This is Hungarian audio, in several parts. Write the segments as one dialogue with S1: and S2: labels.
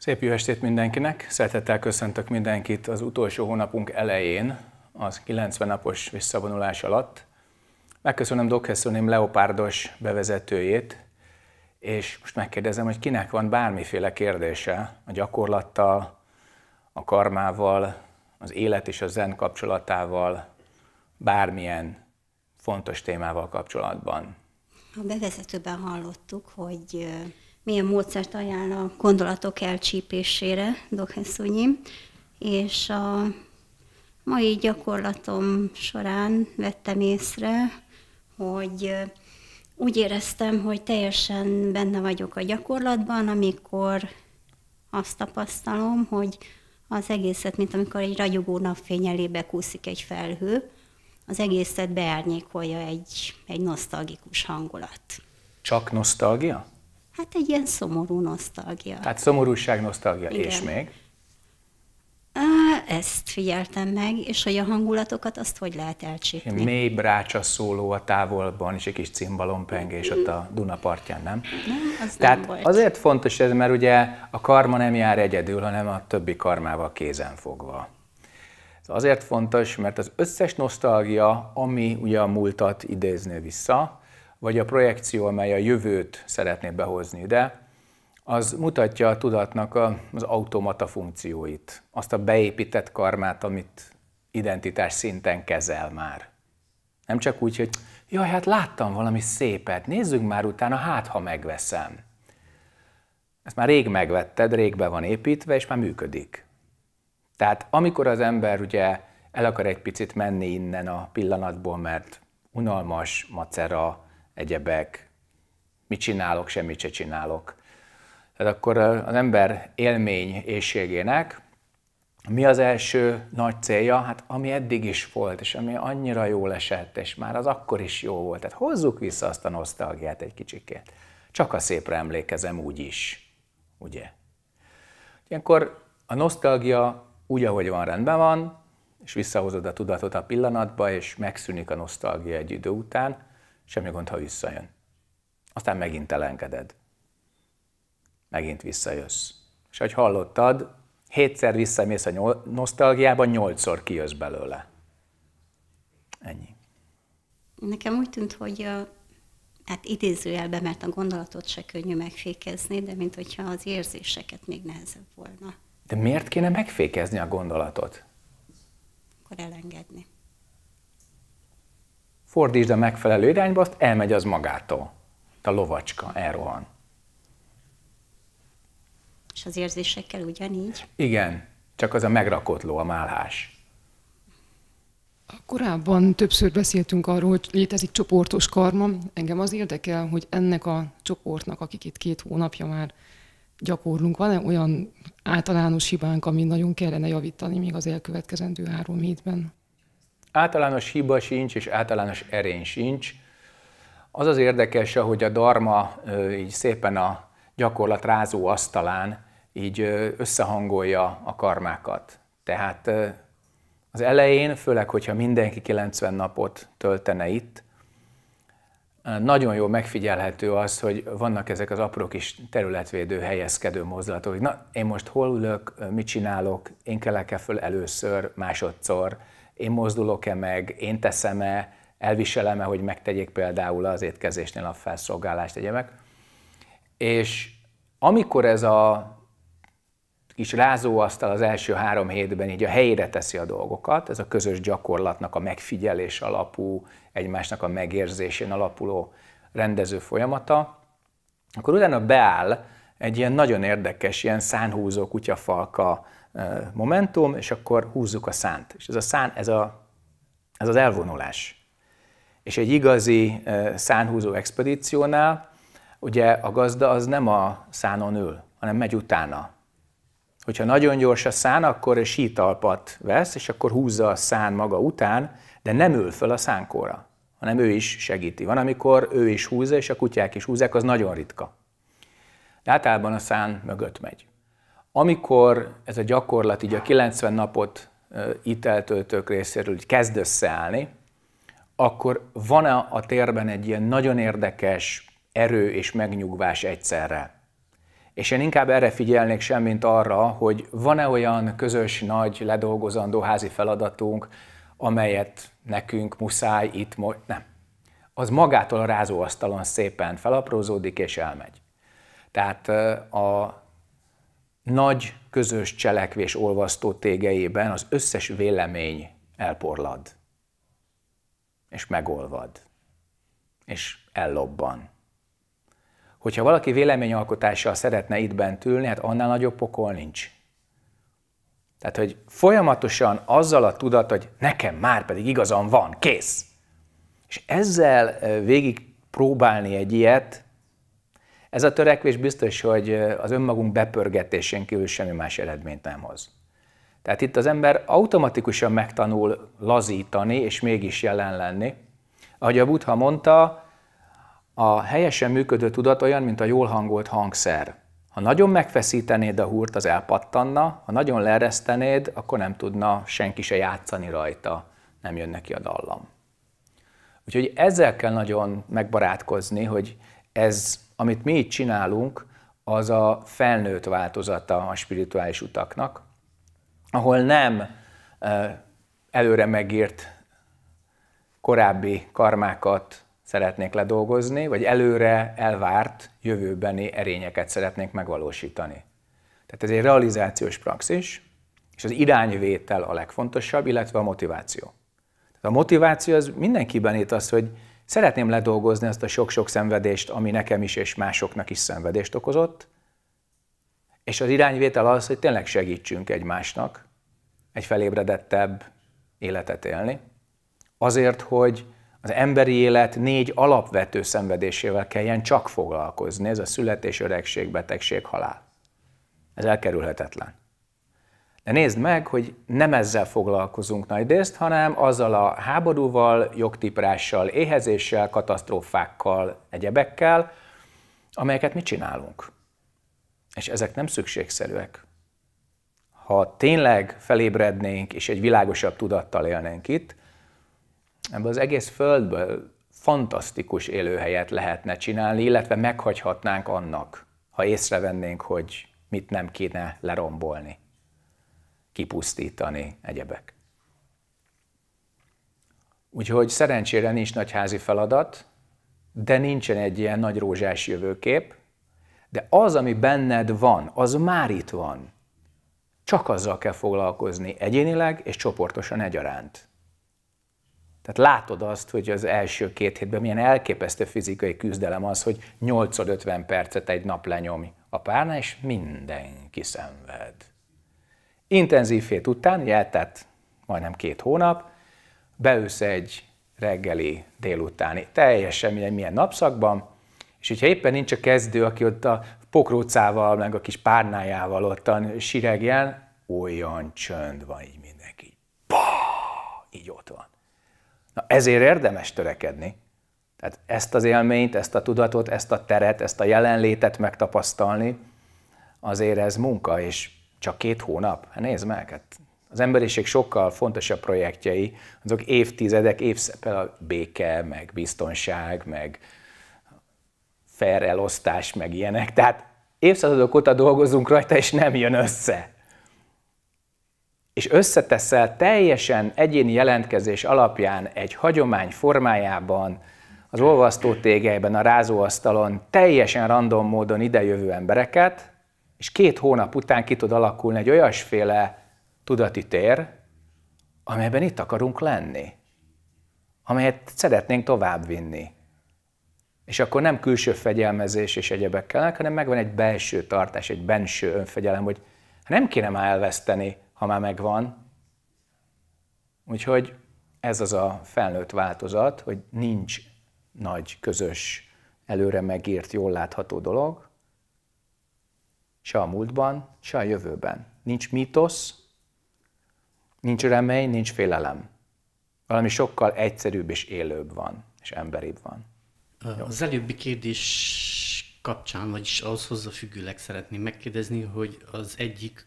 S1: Szép jó estét mindenkinek! Szeretettel köszöntök mindenkit az utolsó hónapunk elején, az 90 napos visszavonulás alatt. Megköszönöm Dokhesszoném Leopárdos bevezetőjét, és most megkérdezem, hogy kinek van bármiféle kérdése a gyakorlattal, a karmával, az élet és a zen kapcsolatával, bármilyen fontos témával kapcsolatban.
S2: A bevezetőben hallottuk, hogy milyen módszert ajánl a gondolatok elcsípésére, Dohenszunyi, és a mai gyakorlatom során vettem észre, hogy úgy éreztem, hogy teljesen benne vagyok a gyakorlatban, amikor azt tapasztalom, hogy az egészet, mint amikor egy ragyogó napfény elébe kúszik egy felhő, az egészet beárnyékolja egy, egy nosztalgikus hangulat.
S1: Csak nosztalgia?
S2: Hát egy ilyen szomorú nosztalgia. Tehát
S1: szomorúság, nosztalgia, Igen. és még?
S2: Ezt figyeltem meg, és hogy a hangulatokat azt hogy lehet elcsípni. Mély
S1: brácsa szóló a távolban, és egy kis cimbalompengés ott a Duna partján, nem? Nem, az Tehát nem volt. azért fontos ez, mert ugye a karma nem jár egyedül, hanem a többi karmával kézen fogva. Ez azért fontos, mert az összes nosztalgia, ami ugye a múltat idézné vissza, vagy a projekció, amely a jövőt szeretné behozni ide, az mutatja a tudatnak a, az automata funkcióit, azt a beépített karmát, amit identitás szinten kezel már. Nem csak úgy, hogy jaj, hát láttam valami szépet, nézzünk már utána, hát ha megveszem. Ezt már rég megvetted, rég be van építve, és már működik. Tehát amikor az ember ugye el akar egy picit menni innen a pillanatból, mert unalmas, macera, egyebek, mit csinálok, semmit se csinálok. Tehát akkor az ember élmény éjségének mi az első nagy célja? Hát ami eddig is volt, és ami annyira jó esett, és már az akkor is jó volt. Tehát hozzuk vissza azt a nosztalgiát egy kicsikét. Csak a szépre emlékezem úgy is, ugye? Ilyenkor a nosztalgia úgy, ahogy van, rendben van, és visszahozod a tudatot a pillanatba, és megszűnik a nosztalgia egy idő után, Semmi gond, ha visszajön. Aztán megint elengeded, Megint visszajössz. És ahogy hallottad, hétszer visszamész a nyol- nosztalgiába, nyolcszor kijössz belőle. Ennyi.
S2: Nekem úgy tűnt, hogy a, hát idézőjelben, mert a gondolatot se könnyű megfékezni, de mint hogyha az érzéseket még nehezebb volna.
S1: De miért kéne megfékezni a gondolatot?
S2: Akkor elengedni
S1: fordítsd a megfelelő irányba, azt elmegy az magától. A lovacska elrohan.
S2: És az érzésekkel ugyanígy?
S1: Igen, csak az a megrakott ló, a málhás.
S3: Korábban többször beszéltünk arról, hogy létezik csoportos karma. Engem az érdekel, hogy ennek a csoportnak, akik itt két hónapja már gyakorlunk, van-e olyan általános hibánk, ami nagyon kellene javítani még az elkövetkezendő három hétben?
S1: Általános hiba sincs, és általános erény sincs. Az az érdekes, hogy a darma így szépen a gyakorlat rázó asztalán így összehangolja a karmákat. Tehát az elején, főleg, hogyha mindenki 90 napot töltene itt, nagyon jól megfigyelhető az, hogy vannak ezek az apró kis területvédő helyezkedő mozdulatok. Na, én most hol ülök, mit csinálok, én kelek-e föl először, másodszor, én mozdulok-e meg, én teszem-e, elviselem-e, hogy megtegyék például az étkezésnél a felszolgálást, egyemek. És amikor ez a kis rázóasztal az első három hétben így a helyére teszi a dolgokat, ez a közös gyakorlatnak a megfigyelés alapú, egymásnak a megérzésén alapuló rendező folyamata, akkor utána beáll egy ilyen nagyon érdekes, ilyen szánhúzó kutyafalka momentum, és akkor húzzuk a szánt. És ez a szán, ez, a, ez az elvonulás. És egy igazi szánhúzó expedíciónál ugye a gazda az nem a szánon ül, hanem megy utána. Hogyha nagyon gyors a szán, akkor sítalpat vesz, és akkor húzza a szán maga után, de nem ül föl a szánkóra, hanem ő is segíti. Van, amikor ő is húzza, és a kutyák is húzzák, az nagyon ritka. De általában a szán mögött megy. Amikor ez a gyakorlat, így a 90 napot itt eltöltők részéről így kezd összeállni, akkor van -e a térben egy ilyen nagyon érdekes erő és megnyugvás egyszerre? És én inkább erre figyelnék sem, mint arra, hogy van-e olyan közös, nagy, ledolgozandó házi feladatunk, amelyet nekünk muszáj itt most... Nem. Az magától a rázóasztalon szépen felaprózódik és elmegy. Tehát a nagy közös cselekvés olvasztó tégeiben az összes vélemény elporlad, és megolvad, és ellobban. Hogyha valaki véleményalkotással szeretne itt bent ülni, hát annál nagyobb pokol nincs. Tehát, hogy folyamatosan azzal a tudat, hogy nekem már pedig igazam van, kész. És ezzel végig próbálni egy ilyet, ez a törekvés biztos, hogy az önmagunk bepörgetésén kívül semmi más eredményt nem hoz. Tehát itt az ember automatikusan megtanul lazítani, és mégis jelen lenni. Ahogy a Buddha mondta, a helyesen működő tudat olyan, mint a jól hangolt hangszer. Ha nagyon megfeszítenéd a húrt, az elpattanna, ha nagyon leeresztenéd, akkor nem tudna senki se játszani rajta, nem jön neki a dallam. Úgyhogy ezzel kell nagyon megbarátkozni, hogy ez amit mi itt csinálunk, az a felnőtt változata a spirituális utaknak, ahol nem előre megírt korábbi karmákat szeretnék ledolgozni, vagy előre elvárt jövőbeni erényeket szeretnék megvalósítani. Tehát ez egy realizációs praxis, és az irányvétel a legfontosabb, illetve a motiváció. Tehát a motiváció az mindenkiben itt az, hogy Szeretném ledolgozni ezt a sok-sok szenvedést, ami nekem is és másoknak is szenvedést okozott, és az irányvétel az, hogy tényleg segítsünk egymásnak egy felébredettebb életet élni, azért, hogy az emberi élet négy alapvető szenvedésével kelljen csak foglalkozni, ez a születés, öregség, betegség, halál. Ez elkerülhetetlen. De nézd meg, hogy nem ezzel foglalkozunk nagy részt, hanem azzal a háborúval, jogtiprással, éhezéssel, katasztrófákkal, egyebekkel, amelyeket mi csinálunk. És ezek nem szükségszerűek. Ha tényleg felébrednénk és egy világosabb tudattal élnénk itt, ebből az egész földből fantasztikus élőhelyet lehetne csinálni, illetve meghagyhatnánk annak, ha észrevennénk, hogy mit nem kéne lerombolni kipusztítani egyebek. Úgyhogy szerencsére nincs nagy házi feladat, de nincsen egy ilyen nagy rózsás jövőkép, de az, ami benned van, az már itt van. Csak azzal kell foglalkozni egyénileg és csoportosan egyaránt. Tehát látod azt, hogy az első két hétben milyen elképesztő fizikai küzdelem az, hogy 8-50 percet egy nap lenyomj a párna, és mindenki szenved. Intenzív hét után, jeltett majdnem két hónap, beülsz egy reggeli délutáni, teljesen milyen, milyen napszakban, és hogyha éppen nincs a kezdő, aki ott a pokrócával, meg a kis párnájával ottan siregjen, olyan csönd van így mindenki. Pá! Így ott van. Na ezért érdemes törekedni. Tehát ezt az élményt, ezt a tudatot, ezt a teret, ezt a jelenlétet megtapasztalni, azért ez munka, és csak két hónap? Hát nézd meg, hát az emberiség sokkal fontosabb projektjei, azok évtizedek, évsz, például béke, meg biztonság, meg fair elosztás, meg ilyenek. Tehát évszázadok óta dolgozunk rajta, és nem jön össze. És összeteszel teljesen egyéni jelentkezés alapján egy hagyomány formájában, az olvasztó tégelyben, a rázóasztalon teljesen random módon idejövő embereket, és két hónap után ki tud alakulni egy olyasféle tudati tér, amelyben itt akarunk lenni, amelyet szeretnénk továbbvinni. És akkor nem külső fegyelmezés és egyebek kellene, hanem megvan egy belső tartás, egy benső önfegyelem, hogy nem kéne már elveszteni, ha már megvan. Úgyhogy ez az a felnőtt változat, hogy nincs nagy közös előre megírt, jól látható dolog, Se a múltban, se a jövőben. Nincs mítosz, nincs remény, nincs félelem. Valami sokkal egyszerűbb és élőbb van, és emberibb van.
S4: Jó. Az előbbi kérdés kapcsán, vagyis ahhoz hozzáfüggőleg szeretném megkérdezni, hogy az egyik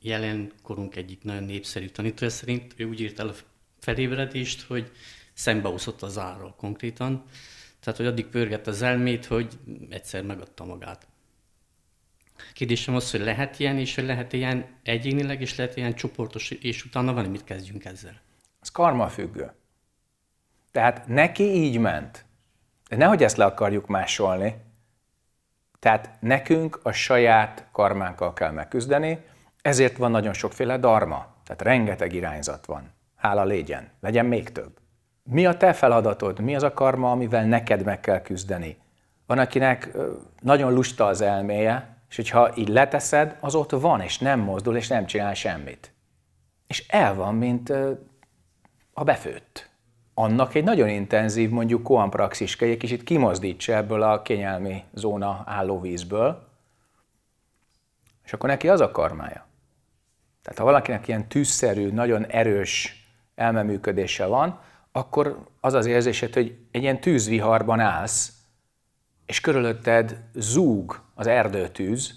S4: jelen korunk egyik nagyon népszerű tanítója szerint, ő úgy írt el a felébredést, hogy szembeúszott az árral konkrétan. Tehát, hogy addig pörgett az elmét, hogy egyszer megadta magát. Kérdésem az, hogy lehet ilyen, és hogy lehet ilyen egyénileg, és lehet ilyen csoportos,
S1: és utána van, mit kezdjünk ezzel? Ez karma függő. Tehát neki így ment. De nehogy ezt le akarjuk másolni. Tehát nekünk a saját karmánkkal kell megküzdeni, ezért van nagyon sokféle darma, tehát rengeteg irányzat van. Hála légyen, legyen még több. Mi a te feladatod, mi az a karma, amivel neked meg kell küzdeni? Van, akinek nagyon lusta az elméje, és hogyha így leteszed, az ott van, és nem mozdul, és nem csinál semmit. És el van, mint a befőtt. Annak egy nagyon intenzív, mondjuk koanpraxis kell, egy kicsit kimozdítsa ebből a kényelmi zóna állóvízből, és akkor neki az a karmája. Tehát ha valakinek ilyen tűzszerű, nagyon erős elmeműködése van, akkor az az érzésed, hogy egy ilyen tűzviharban állsz, és körülötted zúg az erdőtűz,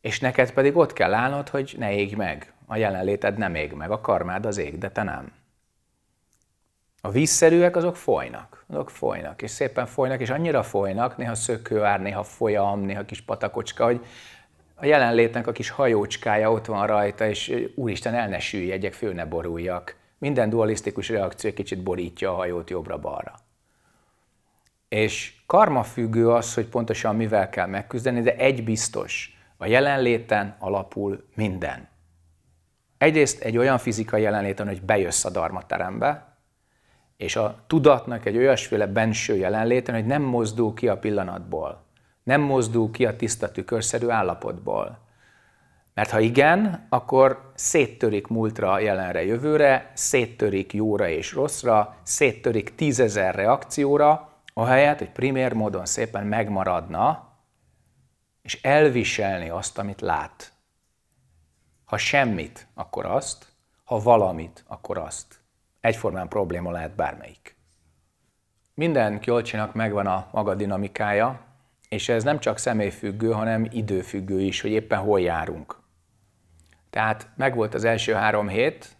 S1: és neked pedig ott kell állnod, hogy ne égj meg. A jelenléted nem ég meg, a karmád az ég, de te nem. A vízszerűek azok folynak, azok folynak, és szépen folynak, és annyira folynak, néha szökőár, néha folyam, néha kis patakocska, hogy a jelenlétnek a kis hajócskája ott van rajta, és úristen, el ne süllyedjek, fő ne boruljak. Minden dualisztikus reakció kicsit borítja a hajót jobbra-balra. És karmafüggő az, hogy pontosan mivel kell megküzdeni, de egy biztos, a jelenléten alapul minden. Egyrészt egy olyan fizikai jelenléten, hogy bejössz a terembe, és a tudatnak egy olyasféle benső jelenléten, hogy nem mozdul ki a pillanatból, nem mozdul ki a tiszta tükörszerű állapotból. Mert ha igen, akkor széttörik múltra, jelenre, jövőre, széttörik jóra és rosszra, széttörik tízezer reakcióra, ahelyett, hogy primér módon szépen megmaradna, és elviselni azt, amit lát. Ha semmit, akkor azt, ha valamit, akkor azt. Egyformán probléma lehet bármelyik. Minden kiolcsinak megvan a maga dinamikája, és ez nem csak személyfüggő, hanem időfüggő is, hogy éppen hol járunk. Tehát megvolt az első három hét,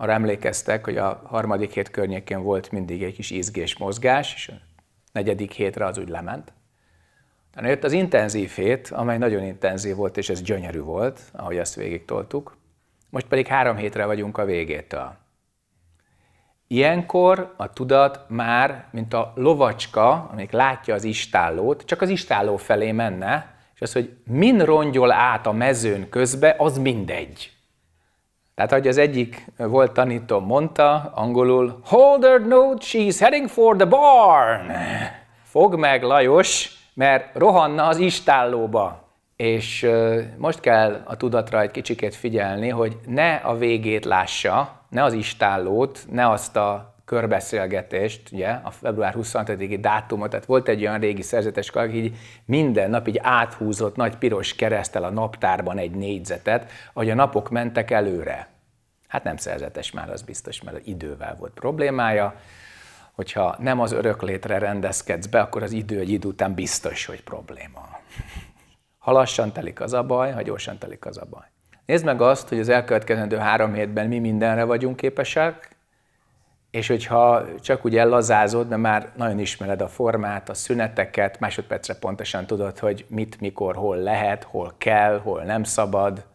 S1: arra emlékeztek, hogy a harmadik hét környékén volt mindig egy kis izgés mozgás, és a negyedik hétre az úgy lement. Utána jött az intenzív hét, amely nagyon intenzív volt, és ez gyönyörű volt, ahogy ezt végig toltuk. Most pedig három hétre vagyunk a végétől. Ilyenkor a tudat már, mint a lovacska, amik látja az istállót, csak az istálló felé menne, és az, hogy min rongyol át a mezőn közbe, az mindegy. Tehát, ahogy az egyik volt tanító mondta angolul, Hold her note, she's heading for the barn! Fogd meg, Lajos, mert rohanna az istállóba. És most kell a tudatra egy kicsikét figyelni, hogy ne a végét lássa, ne az istállót, ne azt a körbeszélgetést, ugye, a február 25-i dátumot, tehát volt egy olyan régi szerzetes, aki így minden nap így áthúzott nagy piros keresztel a naptárban egy négyzetet, hogy a napok mentek előre. Hát nem szerzetes már, az biztos, mert az idővel volt problémája. Hogyha nem az öröklétre rendezkedsz be, akkor az idő egy idő után biztos, hogy probléma. Ha lassan telik az a baj, ha gyorsan telik az a baj. Nézd meg azt, hogy az elkövetkezendő három hétben mi mindenre vagyunk képesek, és hogyha csak úgy ellazázod, de már nagyon ismered a formát, a szüneteket, másodpercre pontosan tudod, hogy mit, mikor, hol lehet, hol kell, hol nem szabad,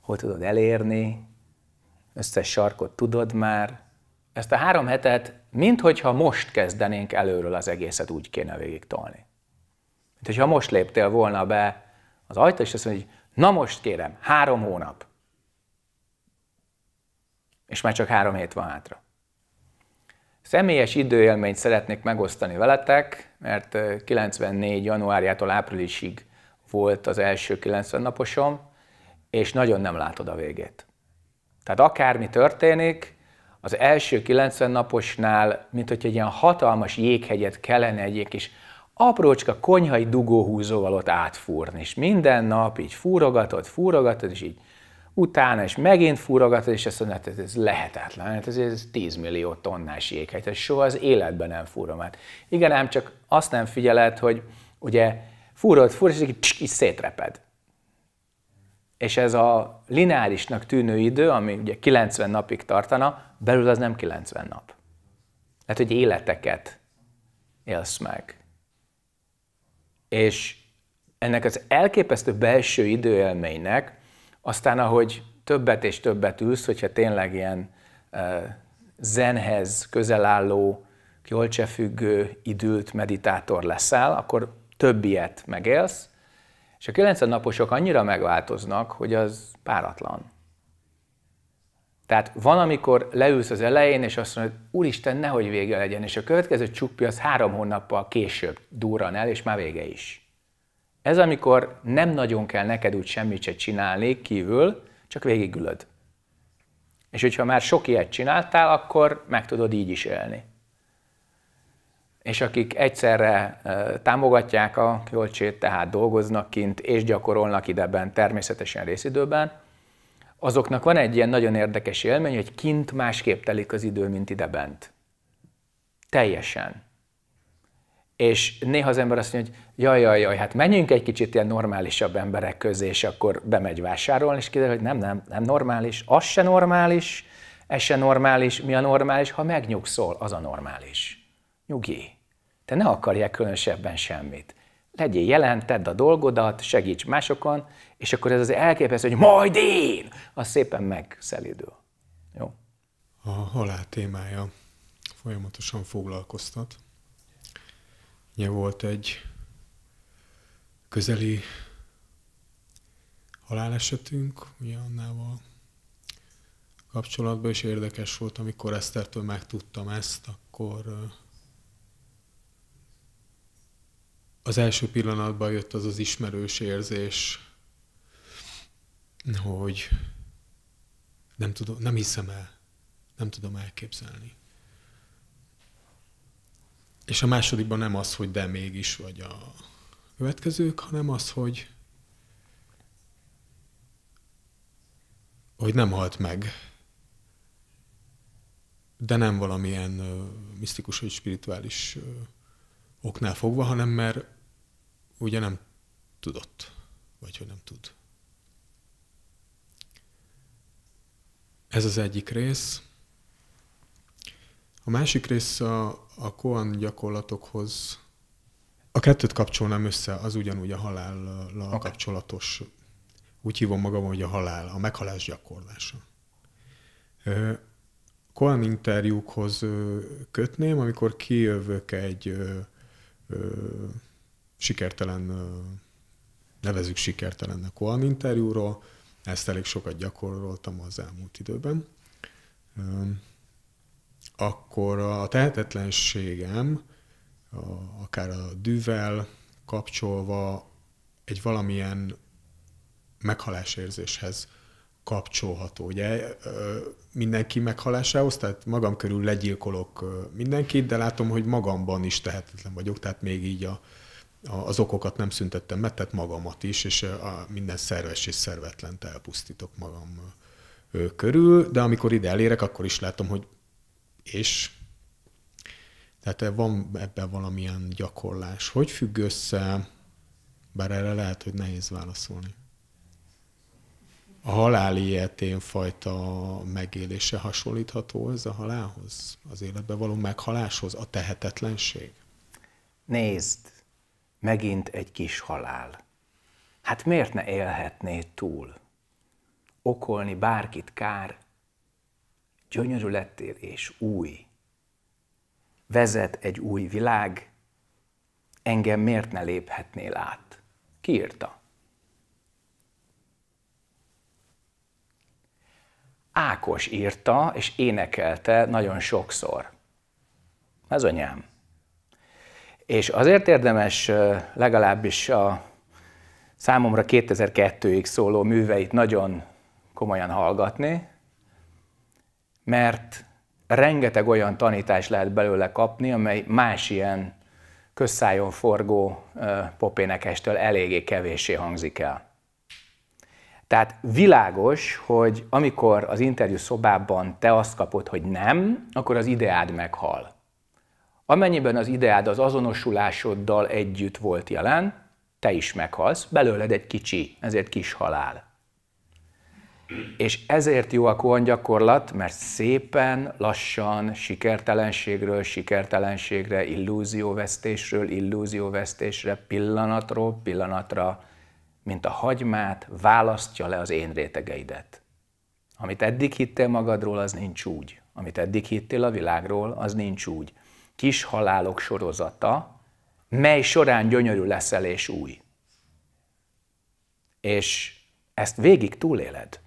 S1: hol tudod elérni, összes sarkot tudod már. Ezt a három hetet, minthogyha most kezdenénk előről az egészet úgy kéne végig tolni. Mint hogyha most léptél volna be az ajtó, és azt mondja, hogy na most kérem, három hónap. És már csak három hét van hátra. Személyes időélményt szeretnék megosztani veletek, mert 94. januárjától áprilisig volt az első 90 naposom, és nagyon nem látod a végét. Tehát akármi történik, az első 90 naposnál, mint hogy egy ilyen hatalmas jéghegyet kellene egy kis aprócska konyhai dugóhúzóval ott átfúrni, és minden nap így fúrogatod, fúrogatod, és így utána, és megint fúrogatod, és azt mondja, hát ez lehetetlen, hát ez, ez 10 millió tonnás jéghegy, tehát soha az életben nem fúrom át. Igen, ám csak azt nem figyeled, hogy ugye fúrod, fúrod, és így, így szétreped. És ez a lineárisnak tűnő idő, ami ugye 90 napig tartana, belül az nem 90 nap. Tehát, hogy életeket élsz meg. És ennek az elképesztő belső időélménynek, aztán ahogy többet és többet ülsz, hogyha tényleg ilyen zenhez közel álló, kjolcsefüggő, idült meditátor leszel, akkor több ilyet megélsz, és a 90 naposok annyira megváltoznak, hogy az páratlan. Tehát van, amikor leülsz az elején, és azt mondod, úristen, nehogy vége legyen, és a következő csukpi az három hónappal később durran el, és már vége is. Ez amikor nem nagyon kell neked úgy semmit se csinálni kívül, csak végigülöd. És hogyha már sok ilyet csináltál, akkor meg tudod így is élni. És akik egyszerre támogatják a költsét, tehát dolgoznak kint és gyakorolnak ideben, természetesen részidőben, azoknak van egy ilyen nagyon érdekes élmény, hogy kint másképp telik az idő, mint ide bent. Teljesen és néha az ember azt mondja, hogy jaj, jaj, jaj, hát menjünk egy kicsit ilyen normálisabb emberek közé, és akkor bemegy vásárolni, és kiderül, hogy nem, nem, nem normális, az se normális, ez se normális, mi a normális, ha megnyugszol, az a normális. Nyugi. Te ne akarják különösebben semmit. Legyél jelen, tedd a dolgodat, segíts másokon, és akkor ez az elképesztő, hogy majd én, az szépen megszelidül. Jó?
S5: A halál témája folyamatosan foglalkoztat.
S1: Ugye volt egy
S5: közeli halálesetünk, ugye annával kapcsolatban, és érdekes volt, amikor Esztertől megtudtam ezt, akkor az első pillanatban jött az az ismerős érzés, hogy nem, tudom, nem hiszem el, nem tudom elképzelni és a másodikban nem az, hogy de mégis vagy a következők, hanem az, hogy hogy nem halt meg, de nem valamilyen ö, misztikus vagy spirituális ö, oknál fogva, hanem mert ugye nem tudott, vagy hogy nem tud. Ez az egyik rész. A másik rész a, a koan gyakorlatokhoz a kettőt kapcsolnám össze, az ugyanúgy a halállal okay. kapcsolatos, úgy hívom magam, hogy a halál, a meghalás gyakorlása. Koan interjúkhoz kötném, amikor kijövök egy ö, ö, sikertelen, ö, nevezük sikertelen a Koan interjúról, ezt elég sokat gyakoroltam az elmúlt időben. Ö, akkor a tehetetlenségem, a, akár a düvel kapcsolva egy valamilyen meghalásérzéshez kapcsolható. Ugye mindenki meghalásához, tehát magam körül legyilkolok mindenkit, de látom, hogy magamban is tehetetlen vagyok, tehát még így a, a, az okokat nem szüntettem meg, tehát magamat is, és a, minden szerves és szervetlent elpusztítok magam körül, de amikor ide elérek, akkor is látom, hogy és? Tehát van ebben valamilyen gyakorlás. Hogy függ össze, bár erre lehet, hogy nehéz válaszolni. A halál ilyetén fajta megélése hasonlítható ez a halálhoz? Az életbe való meghaláshoz? A
S1: tehetetlenség? Nézd, megint egy kis halál. Hát miért ne élhetnéd túl? Okolni bárkit kár, gyönyörű lettél és új. Vezet egy új világ, engem miért ne léphetnél át? Kiírta. Ákos írta és énekelte nagyon sokszor. Ez anyám. És azért érdemes legalábbis a számomra 2002-ig szóló műveit nagyon komolyan hallgatni, mert rengeteg olyan tanítás lehet belőle kapni, amely más ilyen közszájon forgó popénekestől eléggé kevéssé hangzik el. Tehát világos, hogy amikor az interjú szobában te azt kapod, hogy nem, akkor az ideád meghal. Amennyiben az ideád az azonosulásoddal együtt volt jelen, te is meghalsz, belőled egy kicsi, ezért kis halál. És ezért jó a kohan gyakorlat, mert szépen, lassan, sikertelenségről, sikertelenségre, illúzióvesztésről, illúzióvesztésre, pillanatról, pillanatra, mint a hagymát, választja le az én rétegeidet. Amit eddig hittél magadról, az nincs úgy. Amit eddig hittél a világról, az nincs úgy. Kis halálok sorozata, mely során gyönyörű leszel és új. És ezt végig túléled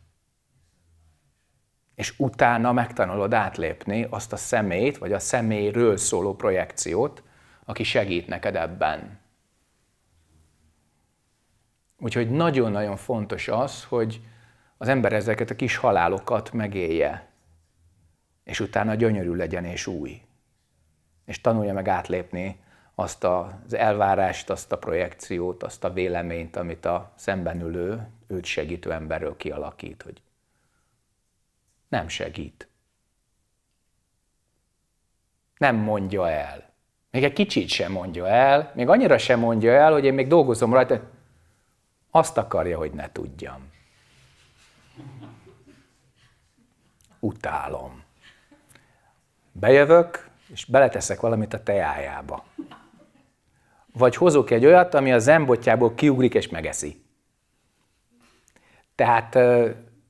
S1: és utána megtanulod átlépni azt a szemét, vagy a személyről szóló projekciót, aki segít neked ebben. Úgyhogy nagyon-nagyon fontos az, hogy az ember ezeket a kis halálokat megélje, és utána gyönyörű legyen és új. És tanulja meg átlépni azt az elvárást, azt a projekciót, azt a véleményt, amit a szembenülő, őt segítő emberről kialakít, hogy nem segít. Nem mondja el. Még egy kicsit sem mondja el, még annyira sem mondja el, hogy én még dolgozom rajta. Azt akarja, hogy ne tudjam. Utálom. Bejövök, és beleteszek valamit a teájába. Vagy hozok egy olyat, ami a zembotjából kiugrik és megeszi. Tehát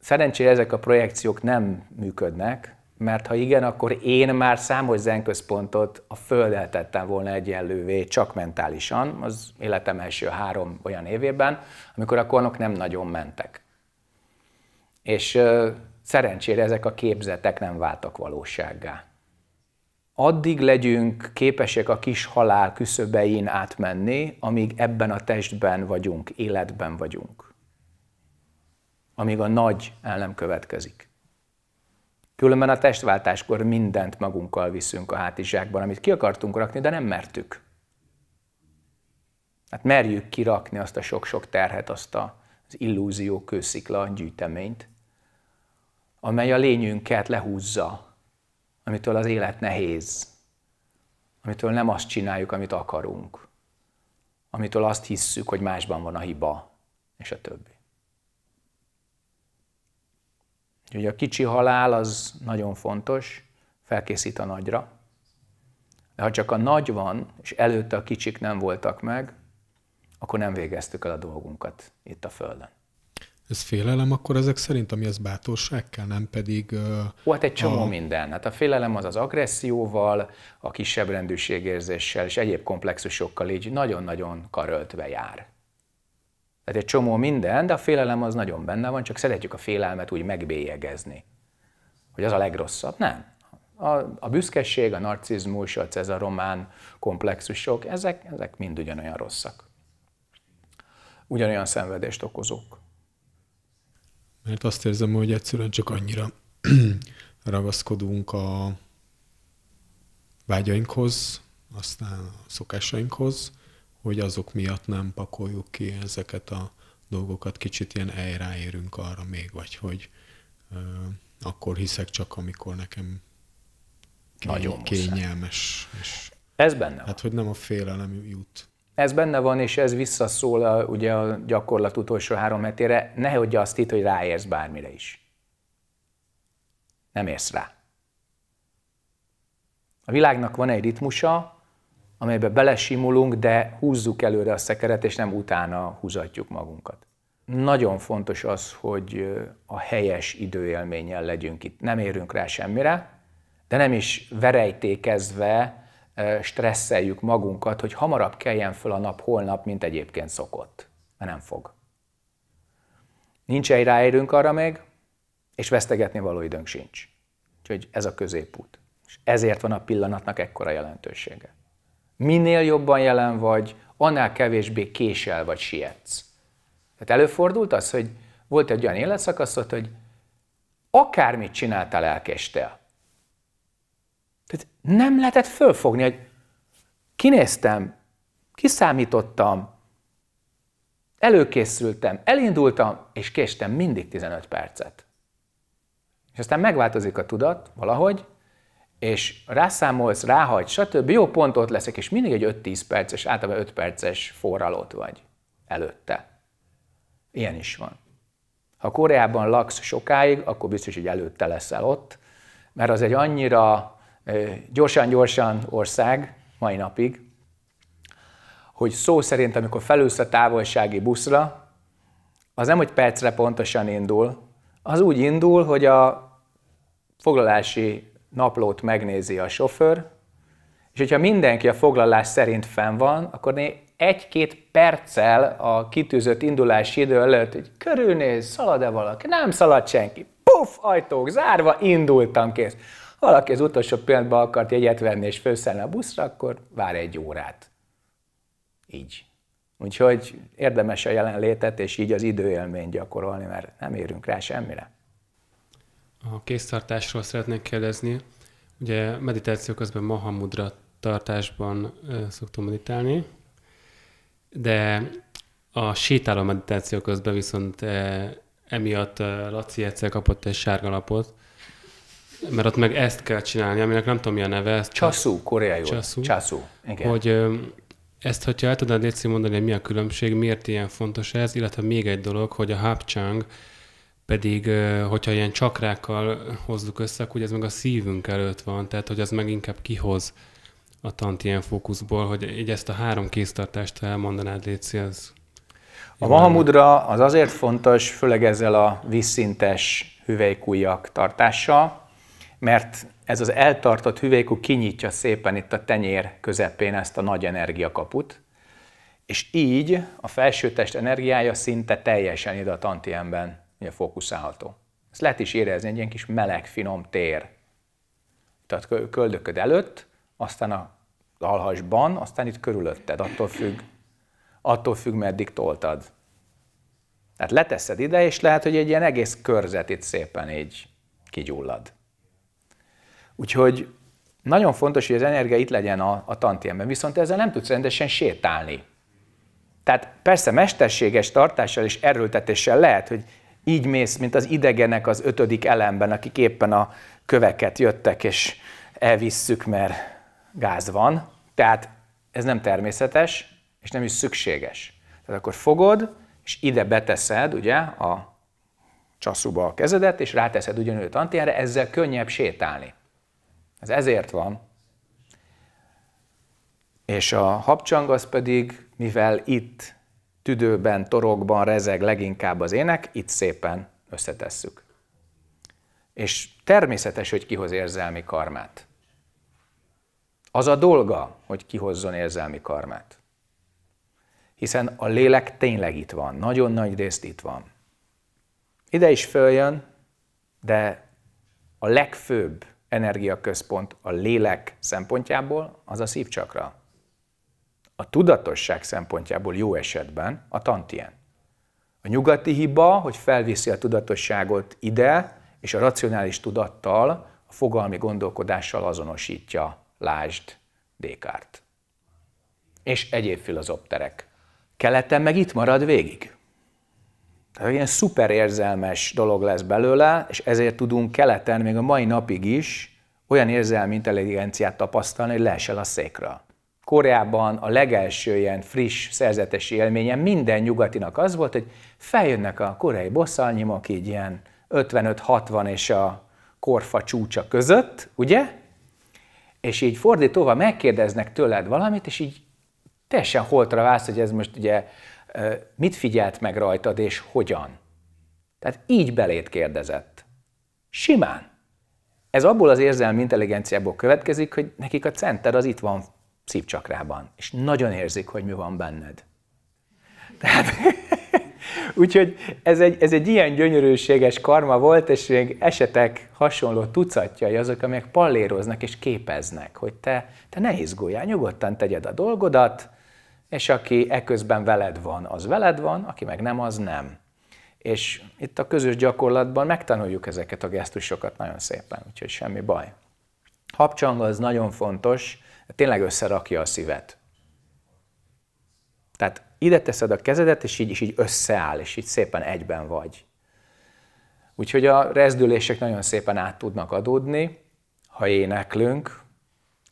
S1: Szerencsére ezek a projekciók nem működnek, mert ha igen, akkor én már számos zenközpontot a földdel tettem volna egyenlővé, csak mentálisan, az életem első három olyan évében, amikor a konok nem nagyon mentek. És ö, szerencsére ezek a képzetek nem váltak valósággá. Addig legyünk képesek a kis halál küszöbein átmenni, amíg ebben a testben vagyunk, életben vagyunk amíg a nagy el nem következik. Különben a testváltáskor mindent magunkkal viszünk a hátizsákban, amit ki akartunk rakni, de nem mertük. Hát merjük kirakni azt a sok-sok terhet, azt az illúzió kőszikla gyűjteményt, amely a lényünket lehúzza, amitől az élet nehéz, amitől nem azt csináljuk, amit akarunk, amitől azt hisszük, hogy másban van a hiba, és a többi. Úgyhogy a kicsi halál az nagyon fontos, felkészít a nagyra. De ha csak a nagy van, és előtte a kicsik nem voltak meg, akkor nem végeztük el a dolgunkat itt a Földön.
S5: Ez félelem akkor ezek szerint, ami az bátorság kell, nem pedig... Uh,
S1: Ó, hát egy csomó a... minden. Hát a félelem az az agresszióval, a kisebb rendűségérzéssel és egyéb komplexusokkal így nagyon-nagyon karöltve jár. Tehát egy csomó minden, de a félelem az nagyon benne van, csak szeretjük a félelmet úgy megbélyegezni. Hogy az a legrosszabb. Nem. A, a büszkeség, a narcizmus, a cezaromán komplexusok, ezek, ezek mind ugyanolyan rosszak. Ugyanolyan szenvedést okozók.
S5: Mert azt érzem, hogy egyszerűen csak annyira ragaszkodunk a vágyainkhoz, aztán a szokásainkhoz, hogy azok miatt nem pakoljuk ki ezeket a dolgokat, kicsit ilyen elráérünk arra még, vagy hogy ö, akkor hiszek csak, amikor nekem kény, Nagyon kényelmes.
S1: És, ez benne
S5: van. Hát, hogy nem a félelem jut.
S1: Ez benne van, és ez visszaszól a, ugye a gyakorlat utolsó három hetére. Nehogy azt itt, hogy ráérsz bármire is. Nem érsz rá. A világnak van egy ritmusa, amelybe belesimulunk, de húzzuk előre a szekeret, és nem utána húzatjuk magunkat. Nagyon fontos az, hogy a helyes időélménnyel legyünk itt. Nem érünk rá semmire, de nem is verejtékezve stresszeljük magunkat, hogy hamarabb keljen föl a nap holnap, mint egyébként szokott. Mert nem fog. Nincs egy ráérünk arra még, és vesztegetni való időnk sincs. Úgyhogy ez a középút. És ezért van a pillanatnak ekkora jelentősége. Minél jobban jelen vagy, annál kevésbé késel vagy sietsz. Tehát előfordult az, hogy volt egy olyan életszakaszod, hogy akármit csináltál, elkéstél. Tehát nem lehetett fölfogni, hogy kinéztem, kiszámítottam, előkészültem, elindultam, és késtem mindig 15 percet. És aztán megváltozik a tudat valahogy, és rászámolsz, ráhagy, stb. Jó, pont ott leszek, és mindig egy 5-10 perces, általában 5 perces forralót vagy előtte. Ilyen is van. Ha Koreában laksz sokáig, akkor biztos, hogy előtte leszel ott, mert az egy annyira gyorsan-gyorsan ország mai napig, hogy szó szerint, amikor felülsz a távolsági buszra, az nem, hogy percre pontosan indul, az úgy indul, hogy a foglalási naplót megnézi a sofőr, és hogyha mindenki a foglalás szerint fenn van, akkor egy-két perccel a kitűzött indulási idő előtt, hogy körülnéz, szalad-e valaki, nem szalad senki, puf, ajtók zárva, indultam, kész. Valaki az utolsó pillanatban akart jegyet venni és főszállni a buszra, akkor vár egy órát. Így. Úgyhogy érdemes a jelenlétet és így az időélményt gyakorolni, mert nem érünk rá semmire.
S6: A kéztartásról szeretnék kérdezni. Ugye meditáció közben mahamudra tartásban szoktunk meditálni, de a sétáló meditáció közben viszont emiatt Laci egyszer kapott egy sárga lapot, mert ott meg ezt kell csinálni, aminek nem tudom mi a neve. Ezt
S1: koreai. koreaiul. Csasszú. Csasszú,
S6: igen. Hogy ezt, hogyha el tudnád Léci mondani, hogy mi a különbség, miért ilyen fontos ez, illetve még egy dolog, hogy a hapchang, pedig, hogyha ilyen csakrákkal hozzuk össze, akkor ugye ez meg a szívünk előtt van, tehát hogy az meg inkább kihoz a tant ilyen fókuszból, hogy így ezt a három kéztartást elmondanád, Léci, az...
S1: A Mahamudra az azért fontos, főleg ezzel a vízszintes hüvelykújjak tartása, mert ez az eltartott hüvelykú kinyitja szépen itt a tenyér közepén ezt a nagy energiakaput, és így a felsőtest energiája szinte teljesen ide a tantiemben ugye, fókuszálható. Ezt lehet is érezni, egy ilyen kis meleg, finom tér. Tehát köldököd előtt, aztán a alhasban, aztán itt körülötted, attól függ, attól függ, meddig toltad. Tehát leteszed ide, és lehet, hogy egy ilyen egész körzet itt szépen így kigyullad. Úgyhogy nagyon fontos, hogy az energia itt legyen a, a tantiemben, viszont ezzel nem tudsz rendesen sétálni. Tehát persze mesterséges tartással és erőltetéssel lehet, hogy így mész, mint az idegenek az ötödik elemben, akik éppen a köveket jöttek, és elvisszük, mert gáz van. Tehát ez nem természetes, és nem is szükséges. Tehát akkor fogod, és ide beteszed ugye a csaszuba a kezedet, és ráteszed a tantiára, ezzel könnyebb sétálni. Ez ezért van. És a habcsang az pedig, mivel itt tüdőben, torokban rezeg leginkább az ének, itt szépen összetesszük. És természetes, hogy kihoz érzelmi karmát. Az a dolga, hogy kihozzon érzelmi karmát. Hiszen a lélek tényleg itt van, nagyon nagy részt itt van. Ide is följön, de a legfőbb energiaközpont a lélek szempontjából az a szívcsakra a tudatosság szempontjából jó esetben a tantien. A nyugati hiba, hogy felviszi a tudatosságot ide, és a racionális tudattal, a fogalmi gondolkodással azonosítja, lásd, Descartes. És egyéb filozopterek. Keleten meg itt marad végig. Tehát ilyen szuperérzelmes dolog lesz belőle, és ezért tudunk keleten még a mai napig is olyan érzelmi intelligenciát tapasztalni, hogy leesel a székről. Koreában a legelső ilyen friss szerzetes élményem minden nyugatinak az volt, hogy feljönnek a koreai bosszalnyimok így ilyen 55-60 és a korfa csúcsa között, ugye? És így fordítóva megkérdeznek tőled valamit, és így teljesen holtra válsz, hogy ez most ugye mit figyelt meg rajtad, és hogyan. Tehát így belét kérdezett. Simán. Ez abból az érzelmi intelligenciából következik, hogy nekik a center az itt van szívcsakrában, és nagyon érzik, hogy mi van benned. Tehát, úgyhogy ez egy, ez egy ilyen gyönyörűséges karma volt, és még esetek hasonló tucatjai azok, amelyek palléroznak és képeznek, hogy te, te ne izguljál, nyugodtan tegyed a dolgodat, és aki eközben veled van, az veled van, aki meg nem, az nem. És itt a közös gyakorlatban megtanuljuk ezeket a gesztusokat nagyon szépen, úgyhogy semmi baj. Habcsang az nagyon fontos, tényleg összerakja a szívet. Tehát ide teszed a kezedet, és így, és így összeáll, és így szépen egyben vagy. Úgyhogy a rezdülések nagyon szépen át tudnak adódni, ha éneklünk.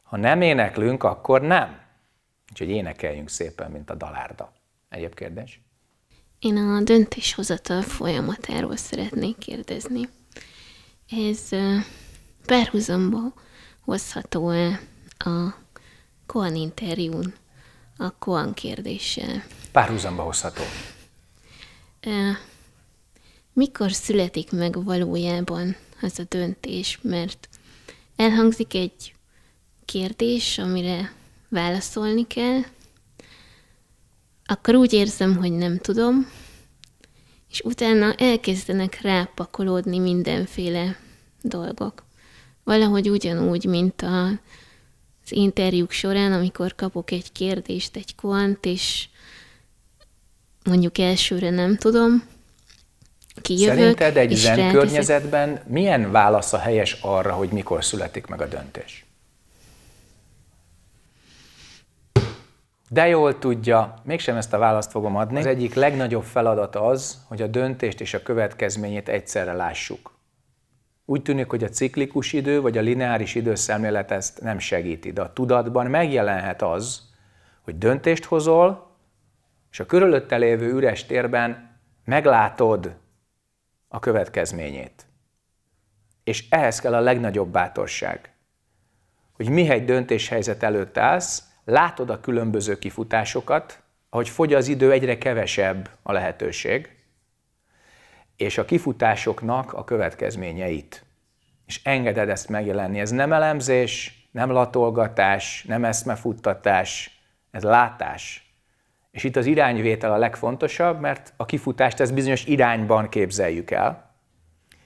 S1: Ha nem éneklünk, akkor nem. Úgyhogy énekeljünk szépen, mint a dalárda. Egyéb kérdés?
S2: Én a döntéshozatal folyamatáról szeretnék kérdezni. Ez perhuzamba hozható-e a Koan interjún, a Koan kérdéssel.
S1: Párhuzamba hozható.
S2: Mikor születik meg valójában az a döntés? Mert elhangzik egy kérdés, amire válaszolni kell, akkor úgy érzem, hogy nem tudom, és utána elkezdenek rápakolódni mindenféle dolgok. Valahogy ugyanúgy, mint a az interjúk során, amikor kapok egy kérdést, egy kvant, és mondjuk elsőre nem tudom, kijövök. Szerinted egy zen rendezik...
S1: környezetben milyen válasz a helyes arra, hogy mikor születik meg a döntés? De jól tudja, mégsem ezt a választ fogom adni. Az egyik legnagyobb feladat az, hogy a döntést és a következményét egyszerre lássuk. Úgy tűnik, hogy a ciklikus idő vagy a lineáris időszemlélet ezt nem segíti, de a tudatban megjelenhet az, hogy döntést hozol, és a körülötte lévő üres térben meglátod a következményét. És ehhez kell a legnagyobb bátorság, hogy mihegy döntéshelyzet előtt állsz, látod a különböző kifutásokat, ahogy fogy az idő, egyre kevesebb a lehetőség, és a kifutásoknak a következményeit. És engeded ezt megjelenni. Ez nem elemzés, nem latolgatás, nem eszmefuttatás, ez látás. És itt az irányvétel a legfontosabb, mert a kifutást ezt bizonyos irányban képzeljük el,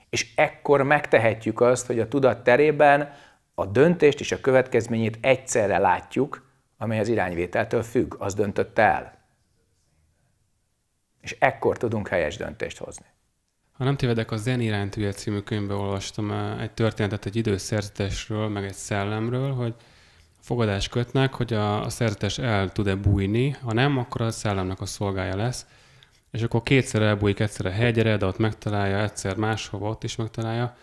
S1: és ekkor megtehetjük azt, hogy a tudat terében a döntést és a következményét egyszerre látjuk, amely az irányvételtől függ, az döntötte el. És ekkor tudunk helyes döntést hozni.
S6: Ha nem tévedek, a Zen iránytűje című könyvbe olvastam eh, egy történetet egy időszerzetesről, meg egy szellemről, hogy fogadást kötnek, hogy a, a szerzetes el tud-e bújni, ha nem, akkor a szellemnek a szolgája lesz. És akkor kétszer elbújik, egyszer a hegyre, de ott megtalálja, egyszer máshova, ott is megtalálja,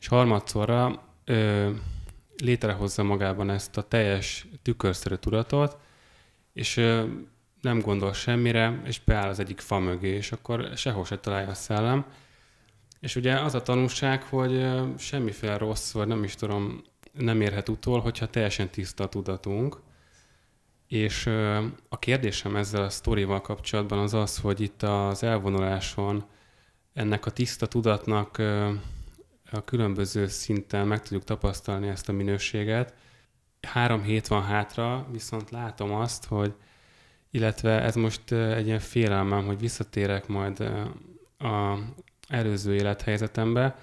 S6: és harmadszorra ö, létrehozza magában ezt a teljes tükörszerű tudatot, és ö, nem gondol semmire, és beáll az egyik fa mögé, és akkor sehol se találja a szellem. És ugye az a tanulság, hogy semmiféle rossz, vagy nem is tudom, nem érhet utol, hogyha teljesen tiszta a tudatunk. És a kérdésem ezzel a sztorival kapcsolatban az az, hogy itt az elvonuláson ennek a tiszta tudatnak a különböző szinten meg tudjuk tapasztalni ezt a minőséget. Három hét van hátra, viszont látom azt, hogy illetve ez most egy ilyen félelmem, hogy visszatérek majd a előző élethelyzetembe,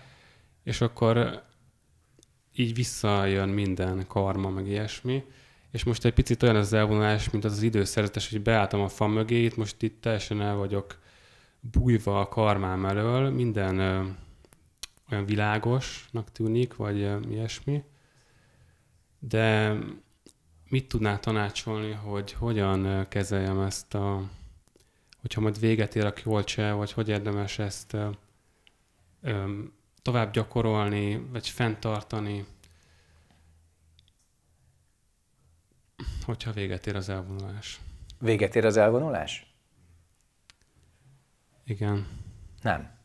S6: és akkor így visszajön minden karma, meg ilyesmi. És most egy picit olyan az elvonulás, mint az az időszerzetes, hogy beálltam a fa mögé, itt most itt teljesen el vagyok bújva a karmám elől, minden ö, olyan világosnak tűnik, vagy ö, ilyesmi. De mit tudná tanácsolni, hogy hogyan kezeljem ezt a, hogyha majd véget ér a kiolcse, vagy hogy érdemes ezt öm, tovább gyakorolni, vagy fenntartani, hogyha véget ér az elvonulás.
S1: Véget ér az elvonulás?
S6: Igen. Nem.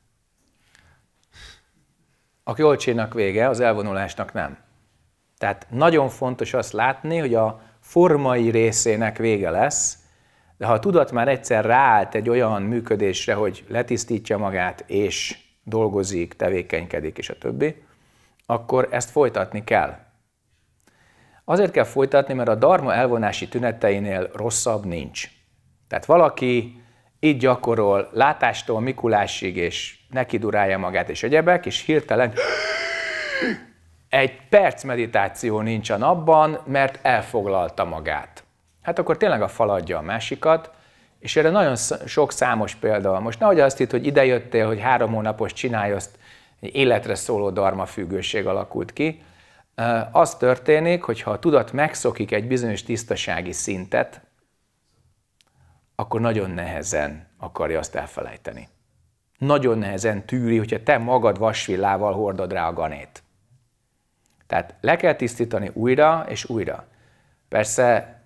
S1: A olcsénak vége, az elvonulásnak nem. Tehát nagyon fontos azt látni, hogy a formai részének vége lesz, de ha a tudat már egyszer ráállt egy olyan működésre, hogy letisztítja magát és dolgozik, tevékenykedik, és a többi, akkor ezt folytatni kell. Azért kell folytatni, mert a darma elvonási tüneteinél rosszabb nincs. Tehát valaki így gyakorol látástól Mikulásig, és neki durálja magát, és egyebek, és hirtelen egy perc meditáció nincs a napban, mert elfoglalta magát. Hát akkor tényleg a faladja a másikat, és erre nagyon sok számos példa. Most nehogy azt itt, hogy idejöttél, hogy három hónapos csinálj, azt egy életre szóló darma függőség alakult ki. Az történik, hogy ha a tudat megszokik egy bizonyos tisztasági szintet, akkor nagyon nehezen akarja azt elfelejteni. Nagyon nehezen tűri, hogyha te magad vasvillával hordod rá a ganét. Tehát le kell tisztítani újra és újra. Persze